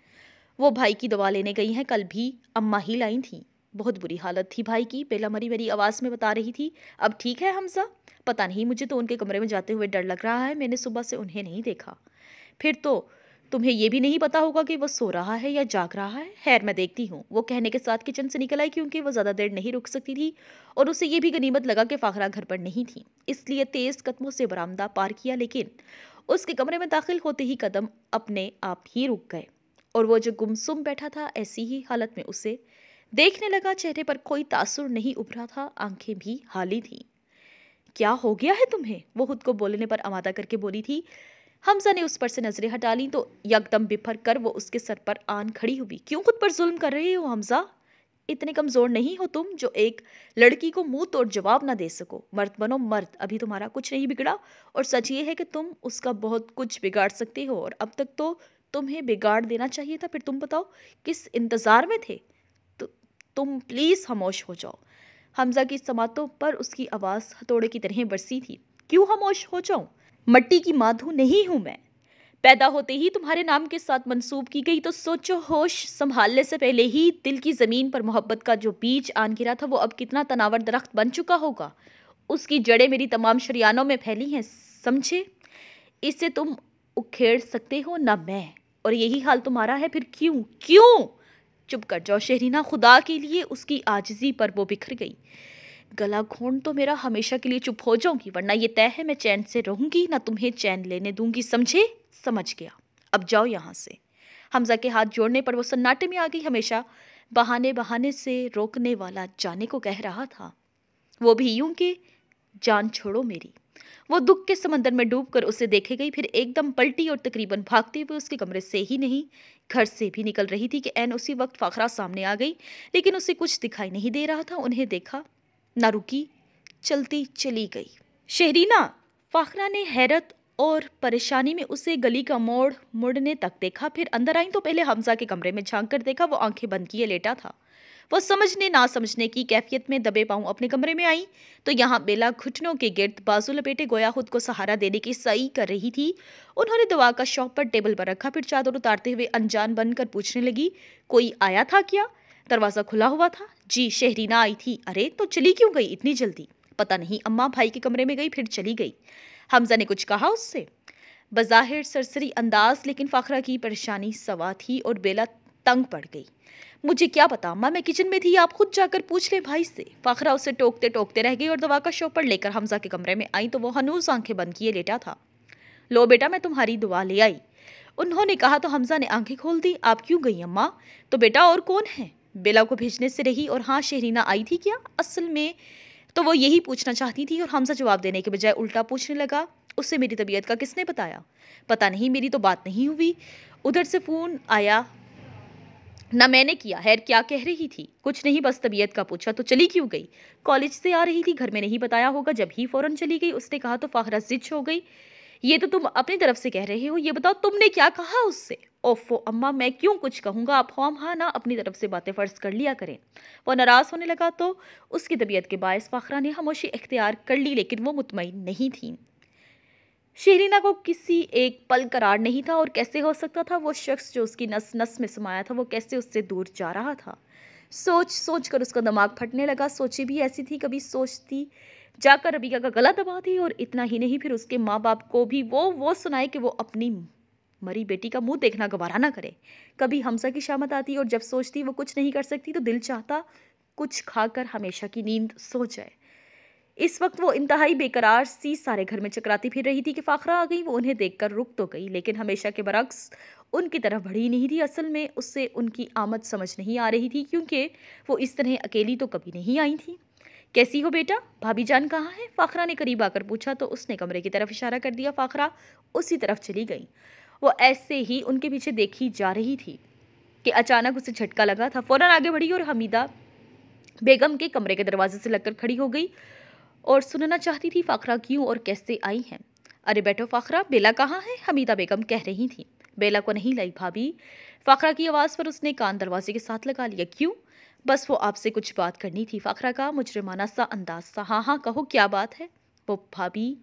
वो भाई की दवा लेने गई हैं कल भी अम्मा ही लाई थीं बहुत बुरी हालत थी भाई की पहला मरी मेरी आवाज़ में बता रही थी अब ठीक है हमजा पता नहीं मुझे तो उनके कमरे में जाते हुए डर लग रहा है मैंने सुबह से उन्हें नहीं देखा फिर तो तुम्हें यह भी नहीं पता होगा कि वह सो रहा है या जाग रहा है खैर मैं देखती हूँ वो कहने के साथ किचन से निकल आई क्योंकि वह ज़्यादा देर नहीं रुक सकती थी और उसे ये भी गनीमत लगा कि फाखरा घर पर नहीं थी इसलिए तेज़ कदमों से बरामदा पार किया लेकिन उसके कमरे में दाखिल होते ही कदम अपने आप ही रुक गए और वो जो गुमसुम बैठा था ऐसी ही हालत में उसे देखने लगा चेहरे पर कोई तासुर नहीं उभरा था आंखें भी हाली थीं क्या हो गया है तुम्हें वो खुद को बोलने पर आमादा करके बोली थी हमजा ने उस पर से नज़रें हटा ली तो यकदम बिफर कर वो उसके सर पर आन खड़ी हुई क्यों खुद पर जुल्म कर रहे हो हमजा इतने कमज़ोर नहीं हो तुम जो एक लड़की को मुंह तोड़ जवाब ना दे सको मर्द बनो मर्द अभी तुम्हारा कुछ नहीं बिगड़ा और सच ये है कि तुम उसका बहुत कुछ बिगाड़ सकते हो और अब तक तो तुम्हें बिगाड़ देना चाहिए था फिर तुम बताओ किस इंतज़ार में थे तुम प्लीज़ खामोश हो जाओ हमजा की समातों पर उसकी आवाज़ हथौड़े की तरह बरसी थी क्यों खामोश हो जाऊँ मट्टी की माधु नहीं हूँ मैं पैदा होते ही तुम्हारे नाम के साथ मंसूब की गई तो सोचो होश संभालने से पहले ही दिल की ज़मीन पर मोहब्बत का जो बीज आन गिरा था वो अब कितना तनावर दरख्त बन चुका होगा उसकी जड़ें मेरी तमाम शरियानों में फैली हैं समझे इससे तुम उखेड़ सकते हो ना मैं और यही हाल तुम्हारा है फिर क्यों क्यों चुप कर जाओ शहरीना खुदा के लिए उसकी आजजी पर वो बिखर गई गला घोंट तो मेरा हमेशा के लिए चुप हो जाऊंगी वरना ये तय है मैं चैन से रहूंगी ना तुम्हें चैन लेने दूंगी समझे समझ गया अब जाओ यहाँ से हमजा के हाथ जोड़ने पर वो सन्नाटे में आ गई हमेशा बहाने बहाने से रोकने वाला जाने को कह रहा था वो भी यूं कि जान छोड़ो मेरी वो दुख के समंदर में डूबकर उसे देखे गई फिर एकदम पलटी और तकरीबन भागते हुए उसके कमरे से ही नहीं घर से भी निकल रही थी कि एन उसी वक्त फाखरा सामने आ गई लेकिन उसे कुछ दिखाई नहीं दे रहा था उन्हें देखा ना रुकी चलती चली गई शहरीना फाखरा ने हैरत और परेशानी में उसे गली का मोड़ मुड़ने तक देखा फिर अंदर आई तो पहले हमजा के कमरे में झांक कर देखा वो आंखें बंद किए लेटा था वो समझने ना समझने की कैफियत में दबे पाऊँ अपने कमरे में आई तो यहाँ बेला घुटनों के गिर्द बाजू लपेटे गोया खुद को सहारा देने की सही कर रही थी उन्होंने दवा का शॉप पर टेबल पर रखा फिर चादर उतारते हुए अनजान बनकर पूछने लगी कोई आया था क्या दरवाज़ा खुला हुआ था जी शहरीना आई थी अरे तो चली क्यों गई इतनी जल्दी पता नहीं अम्मा भाई के कमरे में गई फिर चली गई हमजा ने कुछ कहा उससे बज़ाहिर सरसरी अंदाज लेकिन फ़खरा की परेशानी सवा थी और बेला तंग पड़ गई मुझे क्या पता अम्मा मैं किचन में थी आप खुद जाकर पूछ लें भाई से फ़खरा उसे टोकते टोकते रह गई और दवा का शोपर लेकर हमजा के कमरे में आई तो वो हनूस आंखें बंद किए लेटा था लो बेटा मैं तुम्हारी दुआ ले आई उन्होंने कहा तो हमजा ने आंखें खोल दी आप क्यों गई अम्मा तो बेटा और कौन है बेला को भेजने से रही और हाँ शहरीना आई थी क्या असल में तो वो यही पूछना चाहती थी और हमजा जवाब देने के बजाय उल्टा पूछने लगा उससे मेरी तबीयत का किसने बताया पता नहीं मेरी तो बात नहीं हुई उधर से फ़ोन आया ना मैंने किया हैर क्या कह रही थी कुछ नहीं बस तबीयत का पूछा तो चली क्यों गई कॉलेज से आ रही थी घर में नहीं बताया होगा जब ही फ़ौरन चली गई उसने कहा तो फ़ाहरा जिच हो गई ये तो तुम अपनी तरफ से कह रहे हो ये बताओ तुमने क्या कहा उससे ओफो अम्मा मैं क्यों कुछ कहूँगा आप हम हाँ, हाँ ना अपनी तरफ से बातें फ़र्ज कर लिया करें वो नाराज़ होने लगा तो उसकी तबीयत के बायस फ़ाखरा ने खामोशी इख्तियार कर ली लेकिन वो मुतमिन नहीं थी शहरीना को किसी एक पल करार नहीं था और कैसे हो सकता था वो शख्स जो उसकी नस नस में समाया था वो कैसे उससे दूर जा रहा था सोच सोच कर उसका दिमाग फटने लगा सोची भी ऐसी थी कभी सोचती जाकर रबीका का गला दबा दी और इतना ही नहीं फिर उसके माँ बाप को भी वो वो सुनाए कि वो अपनी मरी बेटी का मुंह देखना गवारा ना करे कभी हमसा की शामत आती और जब सोचती वो कुछ नहीं कर सकती तो दिल चाहता कुछ खाकर हमेशा की नींद सो जाए इस वक्त वो इंतहाई बेकरार सी सारे घर में चकराती फिर रही थी कि फ़ाखरा आ गई वो उन्हें देखकर रुक तो गई लेकिन हमेशा के बरक्स उनकी तरफ बढ़ी नहीं थी असल में उससे उनकी आमद समझ नहीं आ रही थी क्योंकि वो इस तरह अकेली तो कभी नहीं आई थी कैसी हो बेटा भाभी जान कहाँ है फ़ाखरा ने करीब आकर पूछा तो उसने कमरे की तरफ इशारा कर दिया फ़ाखरा उसी तरफ चली गई वो ऐसे ही उनके पीछे देखी जा रही थी कि अचानक उसे झटका लगा था फ़ौरन आगे बढ़ी और हमीदा बेगम के कमरे के दरवाजे से लगकर खड़ी हो गई और सुनना चाहती थी फ़ाखरा क्यों और कैसे आई हैं अरे बैठो फ़ाखरा बेला कहाँ है हमीदा बेगम कह रही थी बेला को नहीं लाई भाभी फ़ाखरा की आवाज़ पर उसने कान दरवाजे के साथ लगा लिया क्यों बस वो आपसे कुछ बात करनी थी फ़ाखरा का मुजरमाना सा अंदाज सा हाँ हाँ कहो क्या बात है वो भाभी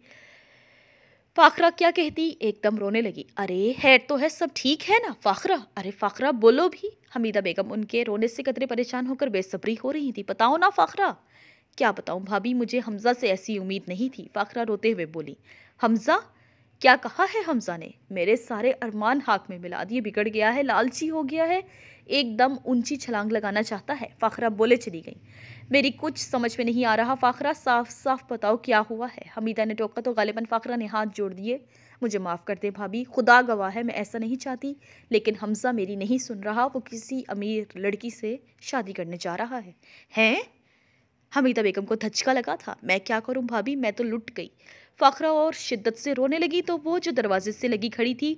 फ़ाखरा क्या कहती एकदम रोने लगी अरे है तो है सब ठीक है ना फ़ाखरा अरे फ़ाखरा बोलो भी हमीदा बेगम उनके रोने से कतरे परेशान होकर बेसब्री हो रही थी बताओ ना फ़ाखरा क्या बताऊँ भाभी मुझे हमज़ा से ऐसी उम्मीद नहीं थी फाखरा रोते हुए बोली हमज़ा क्या कहा है हमज़ा ने मेरे सारे अरमान हाक में मिला दिए बिगड़ गया है लालची हो गया है एकदम ऊंची छलांग लगाना चाहता है फ़ाखरा बोले चली गई मेरी कुछ समझ में नहीं आ रहा फ़ाखरा साफ साफ बताओ क्या हुआ है हमीदा ने टोका तो गालिबन फ़ाखरा ने हाथ जोड़ दिए मुझे माफ़ कर दे भाभी खुदा गवाह है मैं ऐसा नहीं चाहती लेकिन हमज़ा मेरी नहीं सुन रहा वो किसी अमीर लड़की से शादी करने जा रहा है हैं हमीदा बेगम को धचका लगा था मैं क्या करूं भाभी मैं तो लुट गई फाखरा और शिद्दत से रोने लगी तो वो जो दरवाजे से लगी खड़ी थी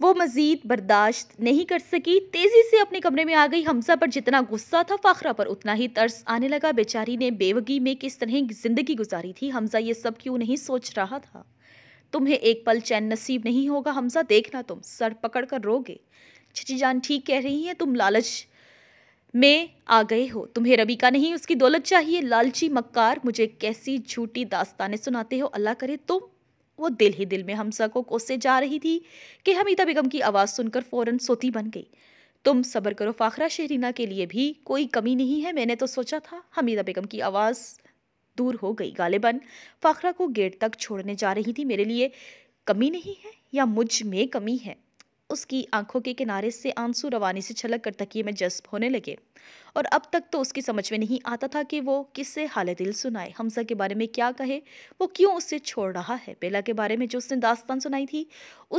वो मज़ीद बर्दाश्त नहीं कर सकी तेज़ी से अपने कमरे में आ गई हमसा पर जितना गुस्सा था फ़ाखरा पर उतना ही तर्स आने लगा बेचारी ने बेवगी में किस तरह ज़िंदगी गुजारी थी हमसा ये सब क्यों नहीं सोच रहा था तुम्हें एक पल चैन नसीब नहीं होगा हमसा देखना तुम सर पकड़ कर रोगे चची जान ठीक कह रही है तुम लालच में आ गए हो तुम्हें रबी का नहीं उसकी दौलत चाहिए लालची मक्कार मुझे कैसी झूठी दास्तानें सुनाते हो अल्लाह करे तुम वो दिल ही दिल में हमसा को कोसे जा रही थी कि हमीदा बेगम की आवाज़ सुनकर फ़ौरन सोती बन गई तुम सब्र करो फ़ाखरा शहरीना के लिए भी कोई कमी नहीं है मैंने तो सोचा था हमीदा बेगम की आवाज़ दूर हो गई गालिबन फ़ाखरा को गेट तक छोड़ने जा रही थी मेरे लिए कमी नहीं है या मुझ में कमी है उसकी आंखों के किनारे से आंसू रवानी से छलक कर तकिए में जज्ब होने लगे और अब तक तो उसकी समझ में नहीं आता था कि वो किससे हाल दिल सुनाए हमजा के बारे में क्या कहे वो क्यों उससे छोड़ रहा है बेला के बारे में जो उसने दास्तान सुनाई थी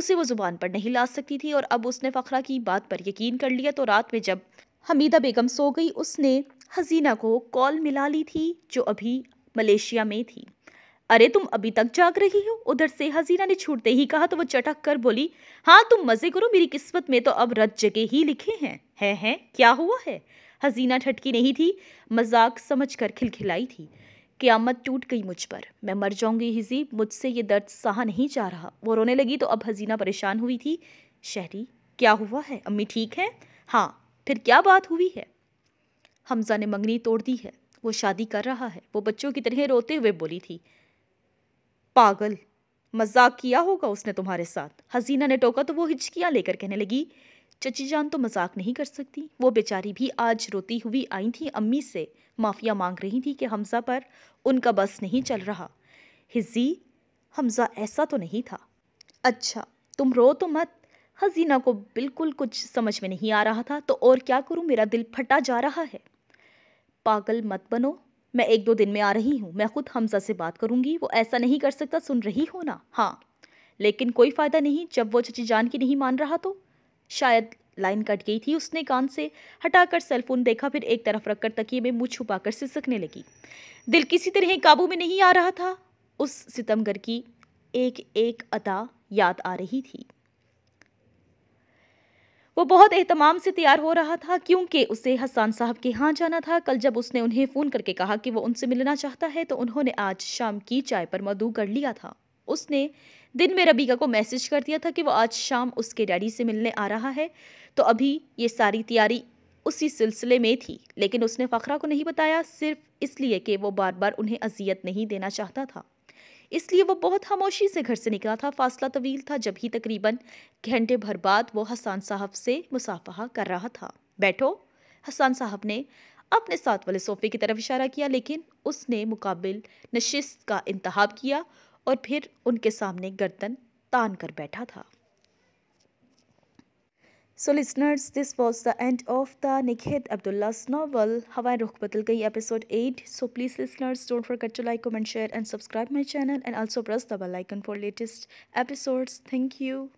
उसे वो ज़ुबान पर नहीं ला सकती थी और अब उसने फ़खरा की बात पर यकीन कर लिया तो रात में जब हमीदा बेगम सो गई उसने हजीना को कॉल मिला ली थी जो अभी मलेशिया में थी अरे तुम अभी तक जाग रही हो उधर से हजीरा ने छूटते ही कहा तो वो चटक कर बोली हाँ तुम मजे करो मेरी किस्मत में तो अब रत जगह ही लिखे हैं है है क्या हुआ है हजीना ठटकी नहीं थी मजाक समझ कर खिलखिलाई थी क्यामत टूट गई मुझ पर मैं मर जाऊंगी हिजी मुझसे ये दर्द सहा नहीं जा रहा वो रोने लगी तो अब हजीना परेशान हुई थी शहरी क्या हुआ है अम्मी ठीक है हाँ फिर क्या बात हुई है हमजा ने मंगनी तोड़ दी है वो शादी कर रहा है वो बच्चों की तरह रोते हुए बोली थी पागल मजाक किया होगा उसने तुम्हारे साथ हजीना ने टोका तो वो हिचकियाँ लेकर कहने लगी चची जान तो मजाक नहीं कर सकती वो बेचारी भी आज रोती हुई आई थी अम्मी से माफ़िया मांग रही थी कि हमज़ा पर उनका बस नहीं चल रहा हिजी हमज़ा ऐसा तो नहीं था अच्छा तुम रो तो मत हजीना को बिल्कुल कुछ समझ में नहीं आ रहा था तो और क्या करूं मेरा दिल फटा जा रहा है पागल मत बनो मैं एक दो दिन में आ रही हूँ मैं खुद हमजा से बात करूँगी वो ऐसा नहीं कर सकता सुन रही हो ना हाँ लेकिन कोई फ़ायदा नहीं जब वो चची जान की नहीं मान रहा तो शायद लाइन कट गई थी उसने कान से हटाकर सेलफोन देखा फिर एक तरफ रखकर तकिए में मुँह कर सिसकने लगी दिल किसी तरह काबू में नहीं आ रहा था उस सितमगर की एक एक अदा याद आ रही थी वो बहुत अहतमाम से तैयार हो रहा था क्योंकि उसे हसान साहब के यहाँ जाना था कल जब उसने उन्हें फ़ोन करके कहा कि वो उनसे मिलना चाहता है तो उन्होंने आज शाम की चाय पर मधु कर लिया था उसने दिन में रबीका को मैसेज कर दिया था कि वो आज शाम उसके डैडी से मिलने आ रहा है तो अभी ये सारी तैयारी उसी सिलसिले में थी लेकिन उसने फ़खरा को नहीं बताया सिर्फ इसलिए कि वो बार बार उन्हें अजियत नहीं देना चाहता था इसलिए वो बहुत खामोशी से घर से निकला था फासला तवील था जब ही तकरीबन घंटे भर बाद वो हसन साहब से मुसाफहा कर रहा था बैठो हसन साहब ने अपने साथ वाले सोफ़े की तरफ इशारा किया लेकिन उसने मुकाबिल नशिस्त का इंतहा किया और फिर उनके सामने गर्दन तान कर बैठा था So listeners, this was the end of the Nikhet Abdullah's novel Hawaii Rukh Badal Gayi episode 8. So please listeners, don't forget to like, comment, share and subscribe my channel and also press the bell icon for latest episodes. Thank you.